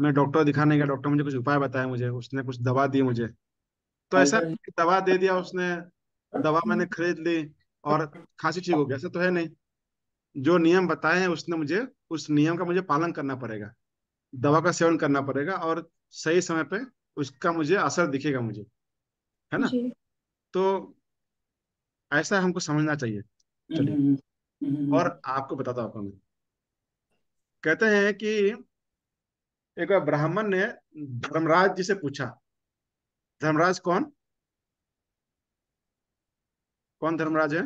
मैं डॉक्टर दिखाने गया डॉक्टर मुझे कुछ उपाय बताया मुझे उसने कुछ दवा दी मुझे तो ऐसा दवा दे दिया उसने दवा मैंने खरीद ली और खांसी ठीक हो गया ऐसा तो है नहीं जो नियम बताए हैं उसने मुझे उस नियम का मुझे पालन करना पड़ेगा दवा का सेवन करना पड़ेगा और सही समय पे उसका मुझे असर दिखेगा मुझे है ना तो ऐसा हमको समझना चाहिए हम्म, चलिए हम्म, हम्म, और आपको बताता आपको कहते हैं कि एक बार ब्राह्मण ने धर्मराज जी से पूछा धर्मराज कौन कौन धर्मराज है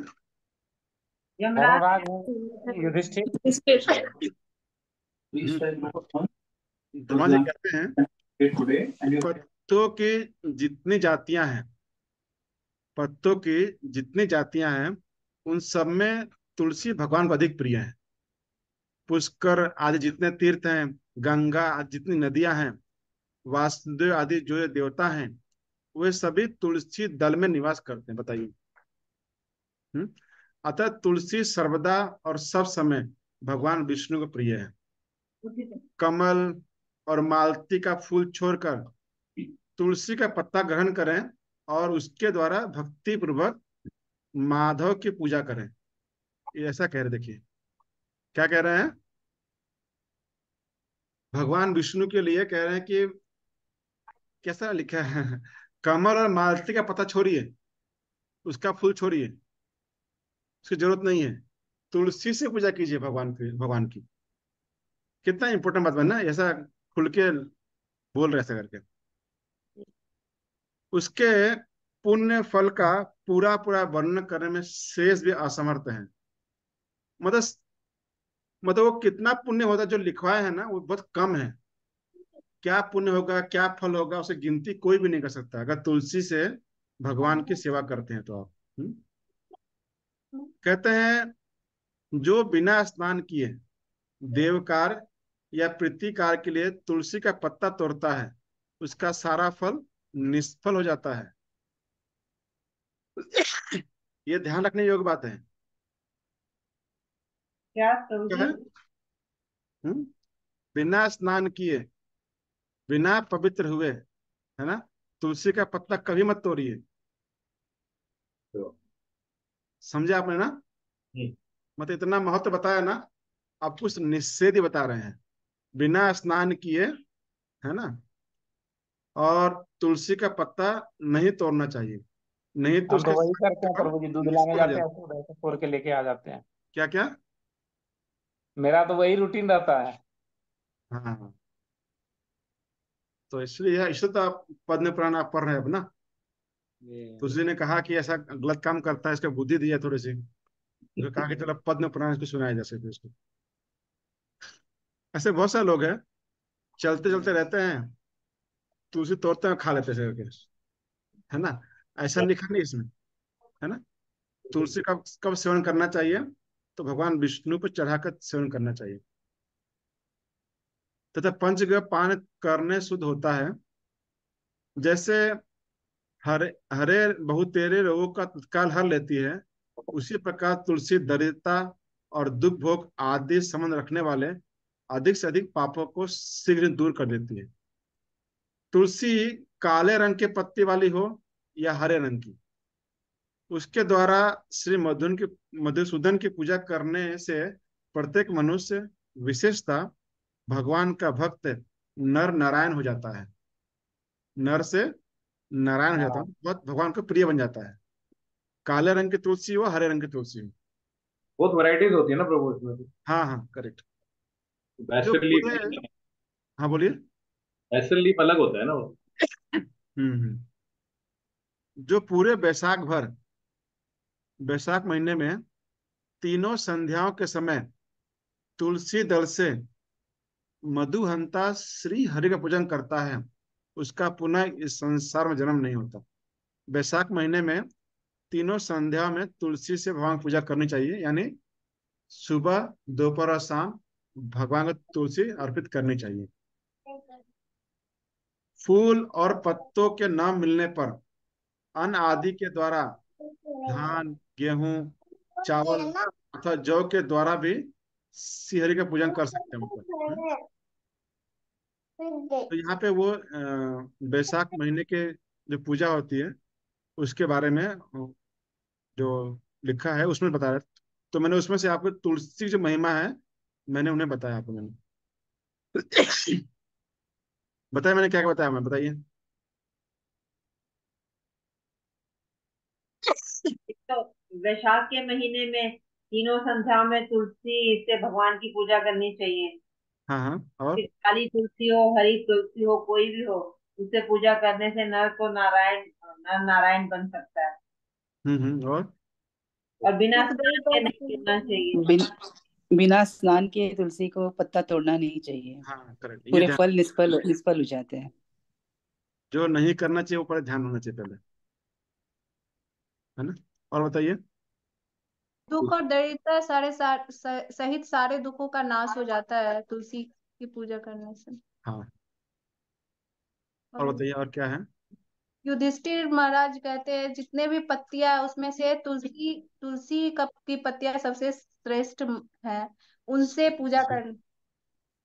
धर्मराज कहते हैं पत्तों की जितनी जातियां हैं पत्तों की जितनी जातियां हैं उन सब में तुलसी भगवान को अधिक प्रिय है पुष्कर आदि जितने तीर्थ हैं गंगा आदि जितनी नदियां हैं वासुदेव आदि जो ये देवता हैं वे सभी तुलसी दल में निवास करते हैं बताइए हम्म, अतः तुलसी सर्वदा और सब समय भगवान विष्णु को प्रिय है कमल और मालती का फूल छोड़कर तुलसी का पत्ता ग्रहण करें और उसके द्वारा भक्ति पूर्वक माधव की पूजा करें ऐसा कह रहे देखिए क्या कह रहे हैं भगवान विष्णु के लिए कह रहे हैं कि कैसा लिखा है कमर और मालती का पत्ता छोड़िए उसका फूल छोड़िए उसकी जरूरत नहीं है तुलसी से पूजा कीजिए भगवान की भगवान की कितना इंपोर्टेंट बात है ना ऐसा खुल के बोल रहे थे करके उसके पुण्य फल का पूरा पूरा वर्णन करने में शेष भी असमर्थ है मतलब मतलब वो कितना पुण्य होता जो लिखवाया है ना वो बहुत कम है क्या पुण्य होगा क्या फल होगा उसे गिनती कोई भी नहीं कर सकता अगर तुलसी से भगवान की सेवा करते हैं तो आप हम्म। कहते हैं जो बिना स्नान किए देवकार या प्रतिकार के लिए तुलसी का पत्ता तोड़ता है उसका सारा फल निष्फल हो जाता है ये ध्यान रखने योग्य बात है क्या हम्म बिना स्नान किए बिना पवित्र हुए है ना तुलसी का पत्ता कभी मत तोड़िए तो? समझे आपने ना हम्म। मत इतना महत्व बताया ना आप कुछ निषेध बता रहे हैं बिना स्नान किए है ना और तुलसी का पत्ता नहीं तोड़ना चाहिए नहीं तो, तो उसके वही करते हैं प्रभु जी दूध लाने जाते हैं तोड़ के लेके आ जाते हैं क्या क्या मेरा तो वही रूटीन रहता है हाँ तो इसलिए इसलिए तो आप पद्म प्राण आप पढ़ रहे हैं अब ना तुलसी ने कहा कि ऐसा गलत काम करता है इसका बुद्धि दिया थोड़ी सी तो कहा कि चलो पद्म प्राण इसको सुनाया जा सके इसको ऐसे बहुत सारे लोग हैं चलते चलते रहते हैं तुलसी तोड़ते हैं खा लेते हैं है ना ऐसा हाँ। लिखा नहीं इसमें है ना तुलसी का कब सेवन करना चाहिए तो भगवान विष्णु पर चढ़ाकर सेवन करना चाहिए तथा पंच पान करने शुद्ध होता है जैसे हरे हरे बहुतेरे रोगों का तत्काल हर लेती है उसी प्रकार तुलसी दरिद्रता और दुख भोग आदि संबंध रखने वाले अधिक से अधिक पापों को शीघ्र दूर कर देती है तुलसी काले रंग के पत्ते वाली हो या हरे रंग की उसके द्वारा श्री मधुन की मधुसूदन की पूजा करने से प्रत्येक मनुष्य विशेषता भगवान का भक्त नर नारायण हो जाता है नर से नारायण हो जाता है हाँ। बहुत भगवान को प्रिय बन जाता है काले रंग की तुलसी हो हरे रंग की तुलसी हो बहुत वैरायटीज होती है ना प्रभु हाँ हाँ करेक्ट हाँ बोलिए अलग होता है ना वो हम्म, हम्म जो पूरे बैसाख भर बैसाख महीने में तीनों संध्याओं के समय तुलसी दल से मधुहंता श्री हरि का पूजन करता है उसका पुनः इस संसार में जन्म नहीं होता बैसाख महीने में तीनों संध्या में तुलसी से भगवान पूजा करनी चाहिए यानी सुबह दोपहर और शाम भगवान को तुलसी अर्पित करनी चाहिए फूल और पत्तों के न मिलने पर अन्न आदि के द्वारा धान गेहूं चावल अथवा जौ के द्वारा भी सिहरी का पूजन कर सकते हैं तो यहाँ पे वो बैसाख महीने के जो पूजा होती है उसके बारे में जो लिखा है उसमें बताया तो मैंने उसमें से आपको तुलसी की जो महिमा है मैंने उन्हें बताया आपको मैंने बताया मैंने क्या क्या बताया मैं बताइए तो वैशाख के महीने में तीनों संध्या में तुलसी से भगवान की पूजा करनी चाहिए हाँ हाँ और काली तुलसी हो हरी तुलसी हो कोई भी हो उससे पूजा करने से नर को नारायण नर नारायण बन सकता है हम्म हम्म और और बिना तो नहीं करना चाहिए बिना स्नान के तुलसी को पत्ता तोड़ना नहीं चाहिए हाँ पूरे फल निष्फल निष्फल हो जाते हैं जो नहीं करना चाहिए ऊपर ध्यान होना चाहिए पहले है ना और बताइए दुख और दरिद्रता सारे सार, सहित सारे दुखों का नाश हो जाता है तुलसी की पूजा करने से हाँ और बताइए और क्या है युधिष्ठिर महाराज कहते हैं जितने भी पत्तियां उसमें से तुलसी तुलसी कप की पत्तियां सबसे श्रेष्ठ है उनसे पूजा कर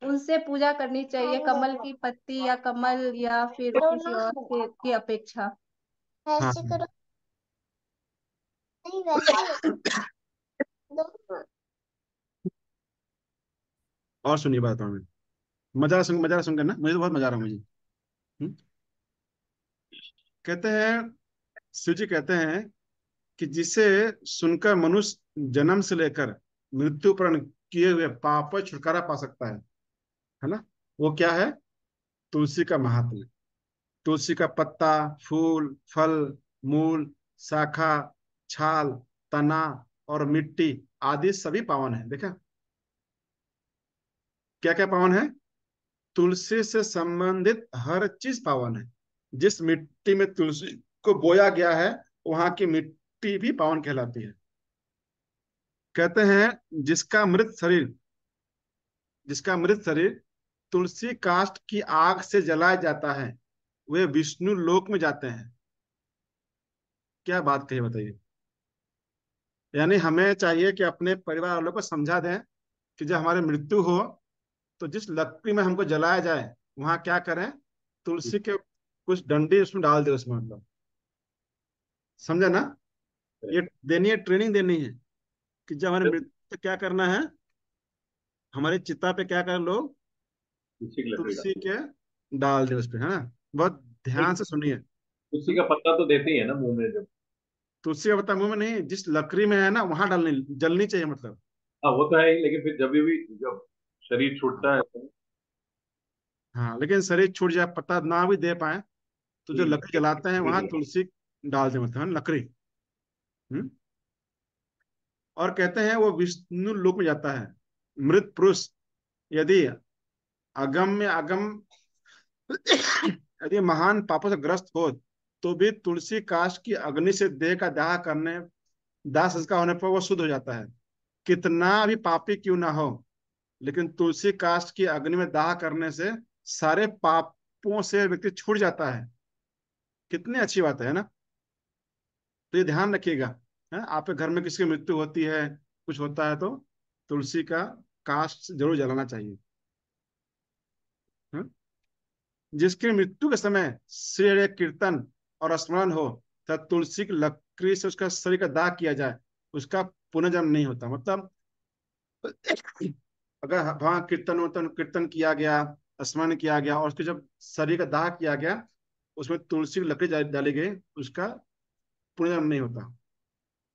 उनसे पूजा करनी चाहिए हाँ, कमल हाँ। की पत्ती या कमल या फिर किसी और हाँ। के, की अपेक्षा और सुनिए बात मैं मजा सुन मजा सुनकर ना मुझे तो बहुत मजा आ रहा मुझे हम्म। कहते हैं शिव जी कहते हैं कि जिसे सुनकर मनुष्य जन्म से लेकर मृत्युपरण किए हुए पाप पर छुटकारा पा सकता है है ना वो क्या है तुलसी का महात्म्य तुलसी का पत्ता फूल फल मूल शाखा छाल तना और मिट्टी आदि सभी पावन है देखा क्या क्या पावन है तुलसी से संबंधित हर चीज पावन है जिस मिट्टी में तुलसी को बोया गया है वहां की मिट्टी भी पावन कहलाती है कहते हैं जिसका मृत शरीर जिसका मृत शरीर तुलसी काष्ट की आग से जलाया जाता है वे विष्णु लोक में जाते हैं क्या बात कही बताइए यानी हमें चाहिए कि अपने परिवार वालों को समझा दें कि जब हमारी मृत्यु हो तो जिस लकड़ी में हमको जलाया जाए वहां क्या करें तुलसी के कुछ डंडी उसमें डाल दे उसमें मतलब समझा ना ये देनी है ट्रेनिंग देनी है कि जब हमारे मृत्यु पे क्या करना है हमारे चिता पे क्या कर लोग तुलसी के डाल दे उस पर है ना बहुत ध्यान से सुनिए तुलसी का पत्ता तो देते ही है ना मुंह में जब तुलसी का पत्ता मुंह में नहीं जिस लकड़ी में है ना वहां डालनी जलनी चाहिए मतलब आ, हाँ, वो तो है लेकिन फिर जब भी जब शरीर छूटता है तो। हाँ लेकिन शरीर छूट जाए पत्ता ना भी दे पाए तो जो हम्म, लकड़ी जलाते हैं वहां तुलसी डाल दे मतलब लकड़ी हम्म और कहते हैं वो विष्णु लोक में जाता है मृत पुरुष यदि में अगम यदि महान पापों से ग्रस्त हो तो भी तुलसी काश की अग्नि से देह का दाह करने दाह संस्कार होने पर वो शुद्ध हो जाता है कितना भी पापी क्यों ना हो लेकिन तुलसी काष्ट की अग्नि में दाह करने से सारे पापों से व्यक्ति छूट जाता है कितनी अच्छी बात है ना तो ये ध्यान रखिएगा है आपके घर में किसकी मृत्यु होती है कुछ होता है तो तुलसी का कास्ट जरूर जलाना चाहिए है? जिसकी मृत्यु के समय श्रेय कीर्तन और स्मरण हो तब तुलसी की लकड़ी से उसका शरीर का दाह किया जाए उसका पुनर्जन्म नहीं होता मतलब अगर वहां कीर्तन वर्तन तो कीर्तन किया गया स्मरण किया गया और उसके जब शरीर का दाह किया गया उसमें तुलसी की लकड़ी डाली गई उसका पुनर्जन्म नहीं होता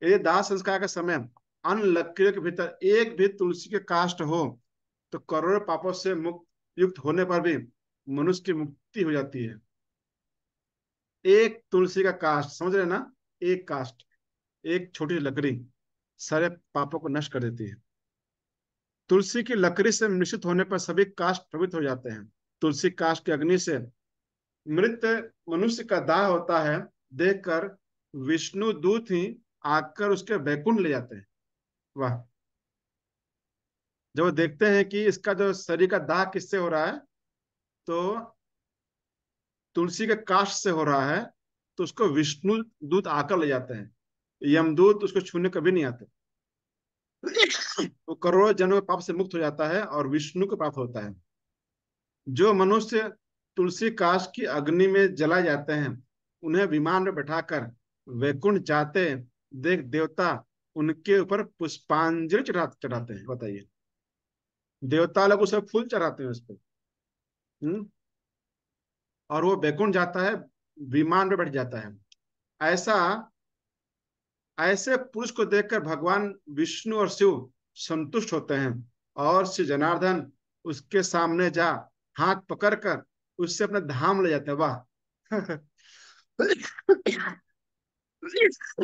यदि दाह संस्कार के समय अन्य लकड़ियों के भीतर एक भी तुलसी के काष्ट हो तो करोड़ों पापों से मुक्त युक्त होने पर भी मनुष्य की मुक्ति हो जाती है एक तुलसी का काष्ट समझ रहे ना एक काष्ट एक छोटी लकड़ी सारे पापों को नष्ट कर देती है तुलसी की लकड़ी से मिश्रित होने पर सभी काष्ट प्रवृत्त हो जाते हैं तुलसी काष्ट की अग्नि से मृत मनुष्य का दाह होता है देखकर विष्णु दूत ही आकर उसके बैकुंड ले जाते हैं वाह जब देखते हैं कि इसका जो शरीर का दाह किससे हो रहा है तो तुलसी के काष्ट से हो रहा है तो उसको विष्णु दूत आकर ले जाते हैं यमदूत उसको छूने कभी नहीं आते वो करोड़ों जनों के पाप से मुक्त हो जाता है और विष्णु को प्राप्त होता है जो मनुष्य तुलसी काश की अग्नि में जला जाते हैं उन्हें विमान में बैठाकर वैकुंठ जाते देख देवता उनके ऊपर पुष्पांजलि चढ़ा चढ़ाते हैं बताइए देवता लोग उसे फूल चढ़ाते हैं उस पर हम्म? और वो बैकुंठ जाता है विमान पे बैठ जाता है ऐसा ऐसे पुरुष को देखकर भगवान विष्णु और शिव संतुष्ट होते हैं और श्री जनार्दन उसके सामने जा हाथ पकड़कर उससे अपने धाम ले जाते हैं वाह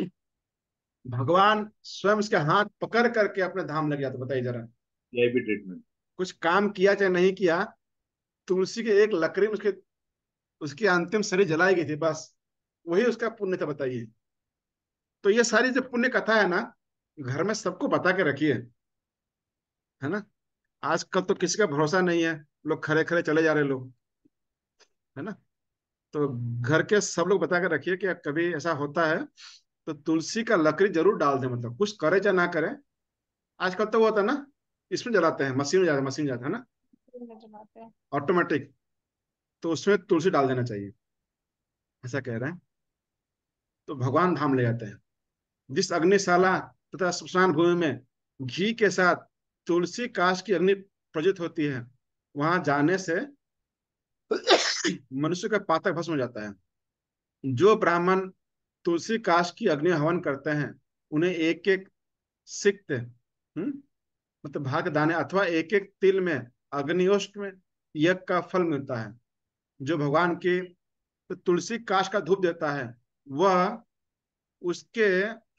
भगवान स्वयं उसके हाथ पकड़ करके अपने धाम लग गया बताइए जरा ये भी ट्रीटमेंट कुछ काम किया चाहे नहीं किया तुलसी के एक लकड़ी में उसके उसकी अंतिम शरीर जलाई गई थी बस वही उसका पुण्य था बताइए तो ये सारी जो पुण्य कथा है ना घर में सबको बता के रखिए है।, है ना आजकल तो किसी का भरोसा नहीं है लोग खड़े खड़े चले जा रहे लोग है ना तो घर के सब लोग बता के रखिए कि कभी ऐसा होता है तो तुलसी का लकड़ी जरूर डाल दे मतलब कुछ करे चाहे ना करे आजकल तो वो होता है ना इसमें जलाते हैं मशीन में जाते मशीन जाते हैं ना ऑटोमेटिक तो उसमें तुलसी डाल देना चाहिए ऐसा कह रहे हैं तो भगवान धाम ले जाते हैं जिस अग्निशाला तथा तो स्मशान भूमि में घी के साथ तुलसी काश की अग्नि प्रज्वलित होती है वहां जाने से मनुष्य का पातक भस्म हो जाता है जो ब्राह्मण तुलसी काश की अग्नि हवन करते हैं उन्हें एक एक सिक्त हम्म, मतलब भाग दाने अथवा एक एक तिल में अग्नियोष्ट में यज्ञ का फल मिलता है जो भगवान के तुलसी काश का धूप देता है वह उसके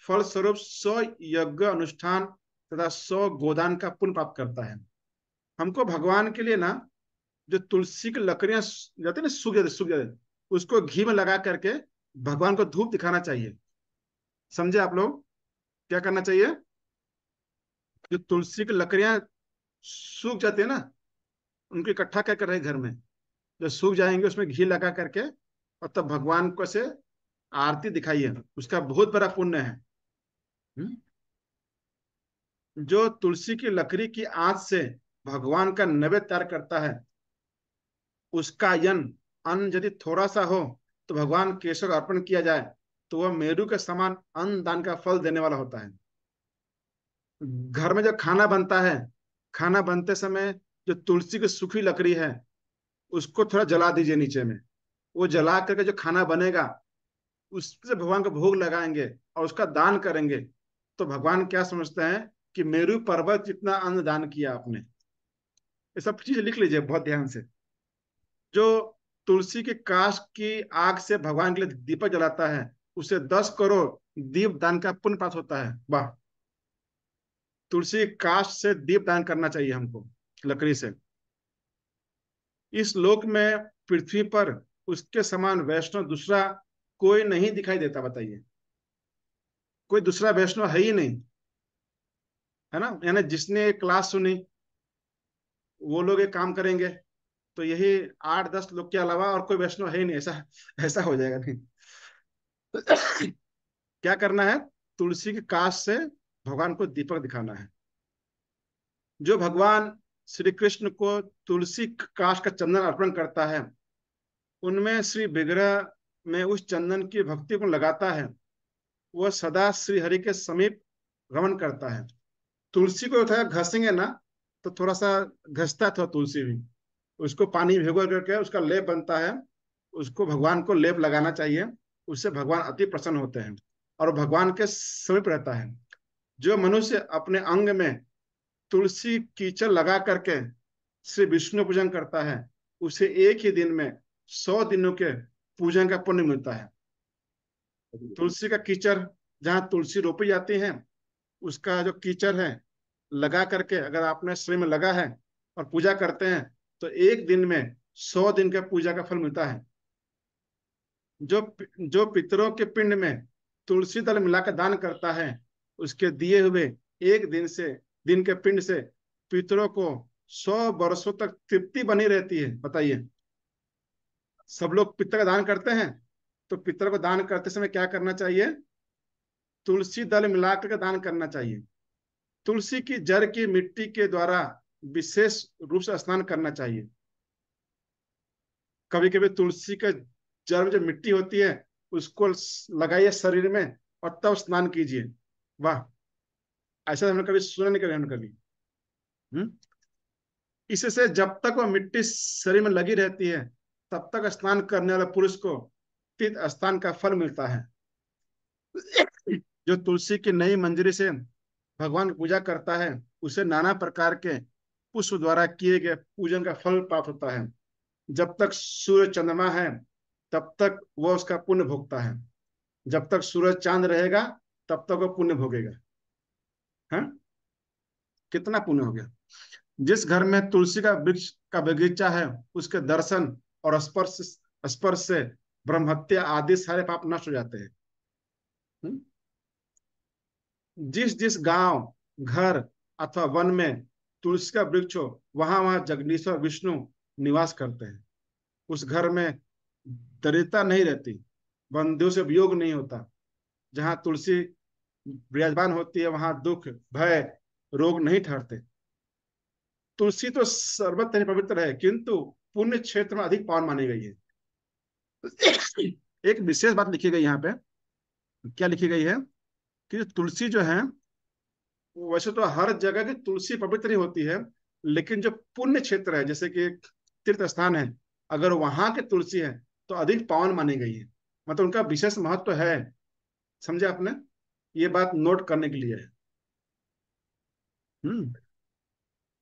फल स्वरूप सौ यज्ञ अनुष्ठान तथा सौ गोदान का पुण्य प्राप्त करता है हमको भगवान के लिए ना जो तुलसी की लकड़ियां जाती है ना सूख जाते सूख जाते उसको घी में लगा करके भगवान को धूप दिखाना चाहिए समझे आप लोग क्या करना चाहिए जो तुलसी की लकड़ियां सूख जाती है ना उनको इकट्ठा कर रहे घर में जो सूख जाएंगे उसमें घी लगा करके और तब भगवान को से आरती दिखाइए उसका बहुत बड़ा पुण्य है हम्म? जो तुलसी की लकड़ी की आंच से भगवान का नवे तैयार करता है उसका यन अन्न यदि थोड़ा सा हो तो भगवान केशव अर्पण किया जाए तो वह मेरू के समान अन्न दान का फल देने वाला होता है घर में जो खाना बनता है खाना बनते समय जो तुलसी की सूखी लकड़ी है उसको थोड़ा जला दीजिए नीचे में वो जला करके जो खाना बनेगा उससे भगवान को भोग लगाएंगे और उसका दान करेंगे तो भगवान क्या समझते हैं कि मेरू पर्वत जितना अन्न दान किया आपने ये सब चीज लिख लीजिए बहुत ध्यान से जो तुलसी के काश की आग से भगवान के लिए दीपक जलाता है उसे दस करोड़ दीप दान का पुण्य प्राप्त होता है वाह तुलसी काश से दीप दान करना चाहिए हमको लकड़ी से इस लोक में पृथ्वी पर उसके समान वैष्णव दूसरा कोई नहीं दिखाई देता बताइए कोई दूसरा वैष्णव है ही नहीं है ना यानी जिसने क्लास सुनी वो लोग एक काम करेंगे तो यही आठ दस लोग के अलावा और कोई वैष्णव है ही नहीं ऐसा ऐसा हो जाएगा नहीं क्या करना है तुलसी के काश से भगवान को दीपक दिखाना है जो भगवान श्री कृष्ण को तुलसी काश का चंदन अर्पण करता है उनमें श्री विग्रह में उस चंदन की भक्ति को लगाता है वह सदा श्री हरि के समीप रमन करता है तुलसी को तो घसेंगे ना तो थोड़ा सा घसता था तुलसी भी उसको पानी भिगो करके उसका लेप बनता है उसको भगवान को लेप लगाना चाहिए उससे भगवान अति प्रसन्न होते हैं और भगवान के समीप रहता है जो मनुष्य अपने अंग में तुलसी कीचड़ लगा करके श्री विष्णु पूजन करता है उसे एक ही दिन में सौ दिनों के पूजन का पुण्य मिलता है तुलसी का कीचड़ जहाँ तुलसी रोपी जाती है उसका जो कीचड़ है लगा करके अगर आपने श्री में लगा है और पूजा करते हैं तो एक दिन में सौ दिन का पूजा का फल मिलता है जो जो पितरों के पिंड में तुलसी दल मिलाकर दान करता है उसके दिए हुए एक दिन से दिन के पिंड से पितरों को सौ वर्षों तक तृप्ति बनी रहती है बताइए सब लोग पितर का दान करते हैं तो पितर को दान करते समय क्या करना चाहिए तुलसी दल मिलाकर दान करना चाहिए तुलसी की जड़ की मिट्टी के द्वारा विशेष रूप से स्नान करना चाहिए कभी कभी तुलसी का जर्म जो मिट्टी होती है उसको लगाइए शरीर में और तब स्नान कीजिए वाह ऐसा हमने कभी सुना नहीं कभी हमने कभी हम्म? इससे जब तक वह मिट्टी शरीर में लगी रहती है तब तक स्नान करने वाले पुरुष को तीर्थ स्थान का फल मिलता है जो तुलसी की नई मंजरी से भगवान की पूजा करता है उसे नाना प्रकार के पुष्प द्वारा किए गए पूजन का फल प्राप्त होता है जब तक सूर्य चंद्रमा है तब तक वह उसका पुण्य भोगता है जब तक सूरज चांद रहेगा तब तक वह पुण्य भोगेगा है हाँ? कितना पुण्य हो गया जिस घर में तुलसी का वृक्ष का बगीचा है उसके दर्शन और स्पर्श स्पर्श से ब्रह्मत्या आदि सारे पाप नष्ट हो जाते हैं हम्म? जिस जिस गांव घर अथवा वन में तुलसी का वृक्ष हो वहां वहां जगनीश और विष्णु निवास करते हैं उस घर में दरिद्रता नहीं रहती बंधुओं से वियोग नहीं होता जहाँ तुलसी विराजमान होती है वहां दुख भय रोग नहीं ठहरते तुलसी तो सर्वत्र पवित्र है किंतु पुण्य क्षेत्र में अधिक पावन मानी गई है एक विशेष बात लिखी गई यहाँ पे क्या लिखी गई है कि तुलसी जो है वैसे तो हर जगह की तुलसी पवित्र ही होती है लेकिन जो पुण्य क्षेत्र है जैसे कि तीर्थ स्थान है अगर वहां के तुलसी है तो अधिक पावन मानी गई है मतलब उनका विशेष महत्व तो है समझे आपने ये बात नोट करने के लिए है हम्म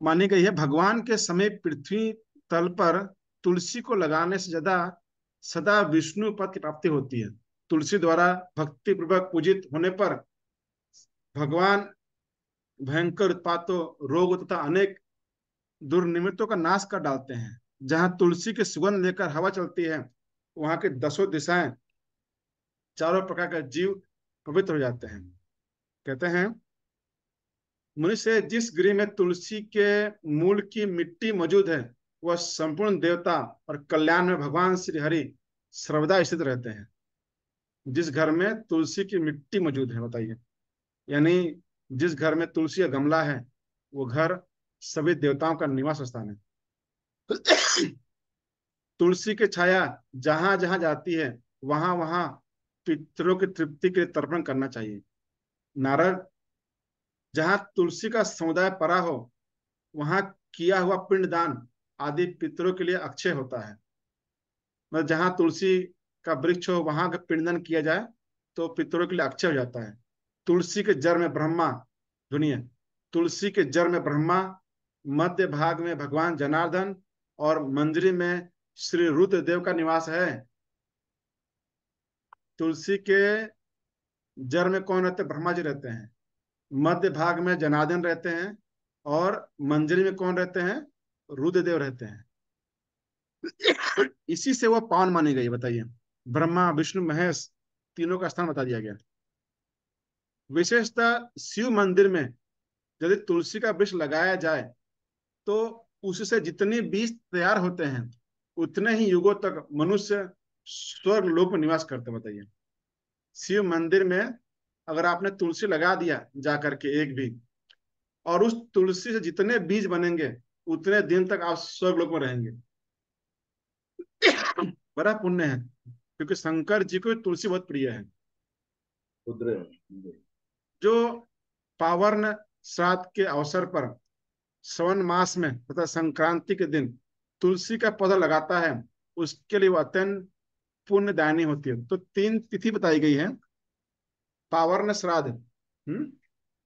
मानी गई है भगवान के समय पृथ्वी तल पर तुलसी को लगाने से ज्यादा सदा विष्णु पद की प्राप्ति होती है तुलसी द्वारा भक्ति पूर्वक पूजित होने पर भगवान भयंकर उत्पातों रोग तथा अनेक दुर्निमित्तों का नाश कर डालते हैं जहां तुलसी की सुगंध लेकर हवा चलती है वहां की दसों दिशाएं चारों प्रकार का जीव पवित्र हो जाते हैं कहते हैं मनुष्य जिस गृह में तुलसी के मूल की मिट्टी मौजूद है वह संपूर्ण देवता और कल्याण में भगवान श्री हरि सर्वदा स्थित रहते हैं जिस घर में तुलसी की मिट्टी मौजूद है बताइए यानी जिस घर में तुलसी या गमला है वो घर सभी देवताओं का निवास स्थान है तुलसी की छाया जहां जहां जाती है वहां वहां पितरों की तृप्ति के लिए तर्पण करना चाहिए नारद जहां तुलसी का समुदाय परा हो वहां किया हुआ पिंडदान आदि पितरों के लिए अक्षय होता है मतलब जहां तुलसी का वृक्ष हो वहां का पिंडदान किया जाए तो पितरों के लिए अक्षय हो जाता है तुलसी के जड़ में ब्रह्मा सुनिए तुलसी के जड़ में ब्रह्मा मध्य भाग में भगवान जनार्दन और मंदिर में श्री रुद्रदेव का निवास है तुलसी के जर में कौन रहते ब्रह्मा जी रहते हैं मध्य भाग में जनार्दन रहते हैं और मंजरी में कौन रहते हैं रुद्रदेव रहते हैं तो इसी से वह पावन मानी गई बताइए ब्रह्मा विष्णु महेश तीनों का स्थान बता दिया गया विशेषता शिव मंदिर में यदि तुलसी का वृक्ष लगाया जाए तो उससे जितने बीज तैयार होते हैं उतने ही युगों तक मनुष्य स्वर्ग लोक में निवास करते बताइए शिव मंदिर में अगर आपने तुलसी लगा दिया जाकर के एक भी और उस तुलसी से जितने बीज बनेंगे उतने दिन तक आप स्वर्ग लोक में रहेंगे बड़ा पुण्य है क्योंकि शंकर जी को तुलसी बहुत प्रिय है जो पावर्ण श्राद्ध के अवसर पर श्रवण मास में तथा संक्रांति के दिन तुलसी का पौधा लगाता है उसके लिए वो अत्यंत पुण्यदायनी होती है तो तीन तिथि बताई गई है पावर्ण श्राद्ध हम्म,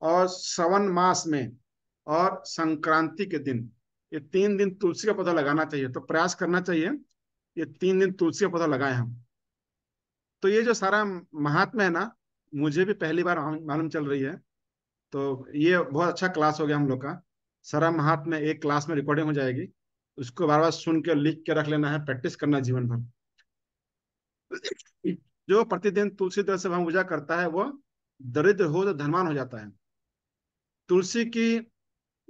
और श्रवण मास में और संक्रांति के दिन ये तीन दिन तुलसी का पौधा लगाना चाहिए तो प्रयास करना चाहिए ये तीन दिन तुलसी का पौधा लगाए हम तो ये जो सारा महात्मा है ना मुझे भी पहली बार मालूम चल रही है तो ये बहुत अच्छा क्लास हो गया हम लोग का सारा महात में एक क्लास में रिकॉर्डिंग हो जाएगी उसको बार बार सुन के लिख के रख लेना है प्रैक्टिस करना जीवन भर जो प्रतिदिन तुलसी दल से पूजा करता है वो दरिद्र हो तो धनवान हो जाता है तुलसी की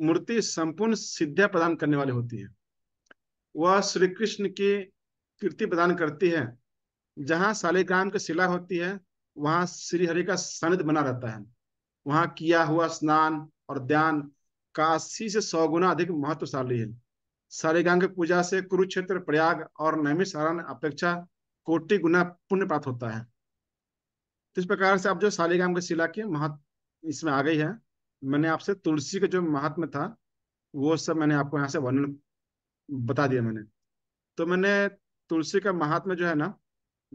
मूर्ति संपूर्ण सिद्धियां प्रदान करने वाली होती है वह श्री कृष्ण की कीर्ति प्रदान करती है जहाँ शालिग्राम की शिला होती है वहां श्री हरि का सानिध्य बना रहता है वहां किया हुआ स्नान और ध्यान का अस्सी से सौ गुना अधिक महत्वशाली है की पूजा से कुरुक्षेत्र प्रयाग और नैमित सारण अपेक्षा कोटि गुना पुण्य प्राप्त होता है तो इस प्रकार से आप जो सालीगाम के शिला की महत्व इसमें आ गई है मैंने आपसे तुलसी का जो महात्म था वो सब मैंने आपको यहाँ से वर्णन बता दिया मैंने तो मैंने तुलसी का महात्मा जो है ना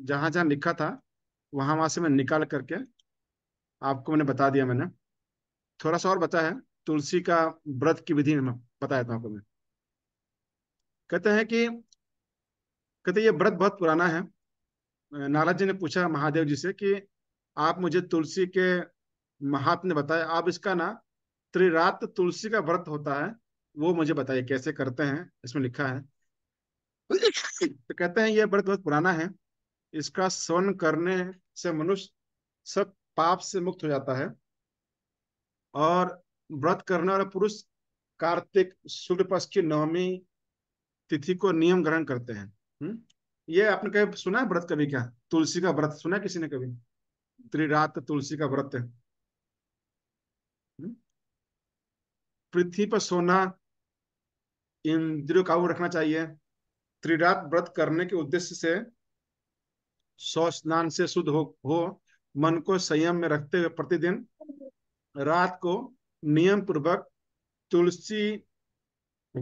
जहां जहां लिखा था वहां वहां से मैं निकाल करके आपको मैंने बता दिया मैंने थोड़ा सा और बताया है तुलसी का व्रत की विधि में बताया था आपको मैं कहते हैं कि कहते ये व्रत बहुत पुराना है नाराज जी ने पूछा महादेव जी से कि आप मुझे तुलसी के महात्म बताया आप इसका ना त्रिरात तुलसी का व्रत होता है वो मुझे बताइए कैसे करते हैं इसमें लिखा है तो कहते हैं ये व्रत बहुत पुराना है इसका सेवन करने से मनुष्य सब पाप से मुक्त हो जाता है और व्रत करने वाला पुरुष कार्तिक शुक्ल पक्ष की नवमी तिथि को नियम ग्रहण करते हैं हुँ? हम्म? ये आपने कभी सुना है व्रत कभी क्या तुलसी का व्रत सुना है किसी ने कभी त्रिरात तुलसी का व्रत है हम्म? पृथ्वी पर सोना इंद्रियों काबू रखना चाहिए त्रिरात व्रत करने के उद्देश्य से सौ स्नान से शुद्ध हो, हो मन को संयम में रखते हुए प्रतिदिन रात को नियम पूर्वक तुलसी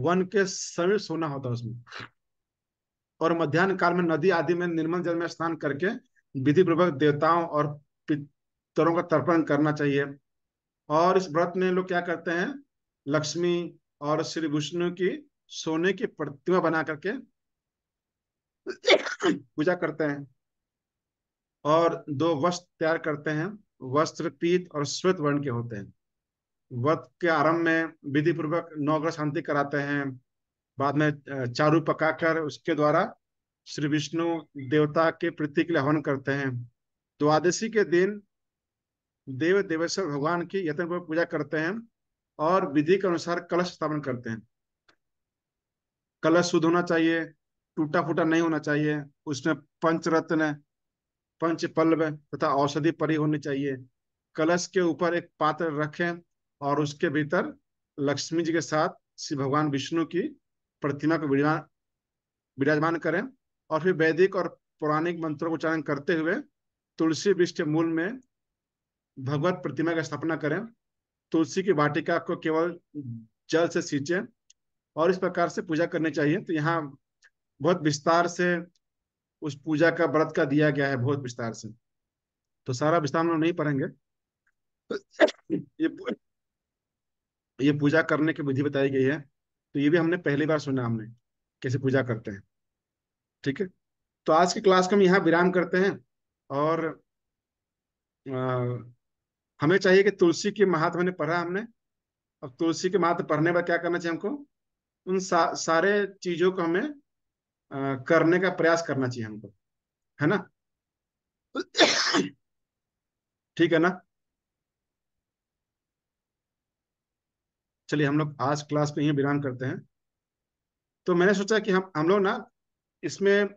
वन के समीप सोना होता है उसमें और मध्यान्ह काल में नदी आदि में निर्मल जल में स्नान करके विधि पूर्वक देवताओं और पितरों का तर्पण करना चाहिए और इस व्रत में लोग क्या करते हैं लक्ष्मी और श्री विष्णु की सोने की प्रतिमा बना करके पूजा करते हैं और दो वस्त्र तैयार करते हैं वस्त्र पीत और श्वेत वर्ण के होते हैं वत के आरंभ में विधि पूर्वक नौग्रह शांति कराते हैं बाद में चारू पकाकर उसके द्वारा श्री विष्णु देवता के प्रति के लिए हवन करते हैं द्वादशी के दिन देव देवेश्वर भगवान की यत्न पूर्वक पूजा करते हैं और विधि के अनुसार कलश स्थापन करते हैं कलश शुद्ध होना चाहिए टूटा फूटा नहीं होना चाहिए उसमें पंचरत्न पंच पल्लव तथा औषधि परी होनी चाहिए कलश के ऊपर एक पात्र रखें और उसके भीतर लक्ष्मी जी के साथ श्री भगवान विष्णु की प्रतिमा को विराजमान करें और फिर वैदिक और पौराणिक मंत्रों का उच्चारण करते हुए तुलसी विष्ट मूल में भगवत प्रतिमा की स्थापना करें तुलसी की वाटिका को केवल जल से सींचे और इस प्रकार से पूजा करनी चाहिए तो यहाँ बहुत विस्तार से उस पूजा का व्रत का दिया गया है बहुत विस्तार से तो सारा विस्तार में नहीं पढ़ेंगे ये ये पूजा करने की विधि बताई गई है तो ये भी हमने पहली बार सुना हमने कैसे पूजा करते हैं ठीक है तो आज की क्लास का हम यहाँ विराम करते हैं और आ, हमें चाहिए कि तुलसी के महात्मा ने पढ़ा हमने अब तुलसी के महात्मा पढ़ने पर क्या करना चाहिए हमको उन सा, सारे चीजों को हमें करने का प्रयास करना चाहिए हमको है ना ठीक है ना चलिए हम लोग आज क्लास पे ही विराम करते हैं तो मैंने सोचा कि हम हम लोग ना इसमें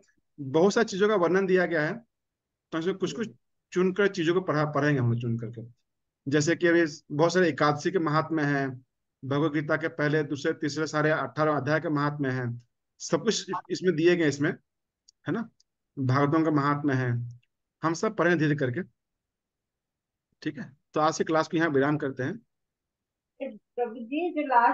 बहुत सारी चीजों का वर्णन दिया गया है तो इसमें कुछ कुछ चुनकर चीजों को पढ़ा पढ़ेंगे हम लोग चुन करके जैसे कि अभी बहुत सारे एकादशी के महात्म्य है भगवदगीता गीता के पहले दूसरे तीसरे सारे अठारह अध्याय के महात्म्य हैं सब कुछ इसमें दिए गए इसमें है ना भागवतों का महात्मा है हम सब पढ़े धीरे करके ठीक है तो आज से क्लास को यहाँ विराम करते हैं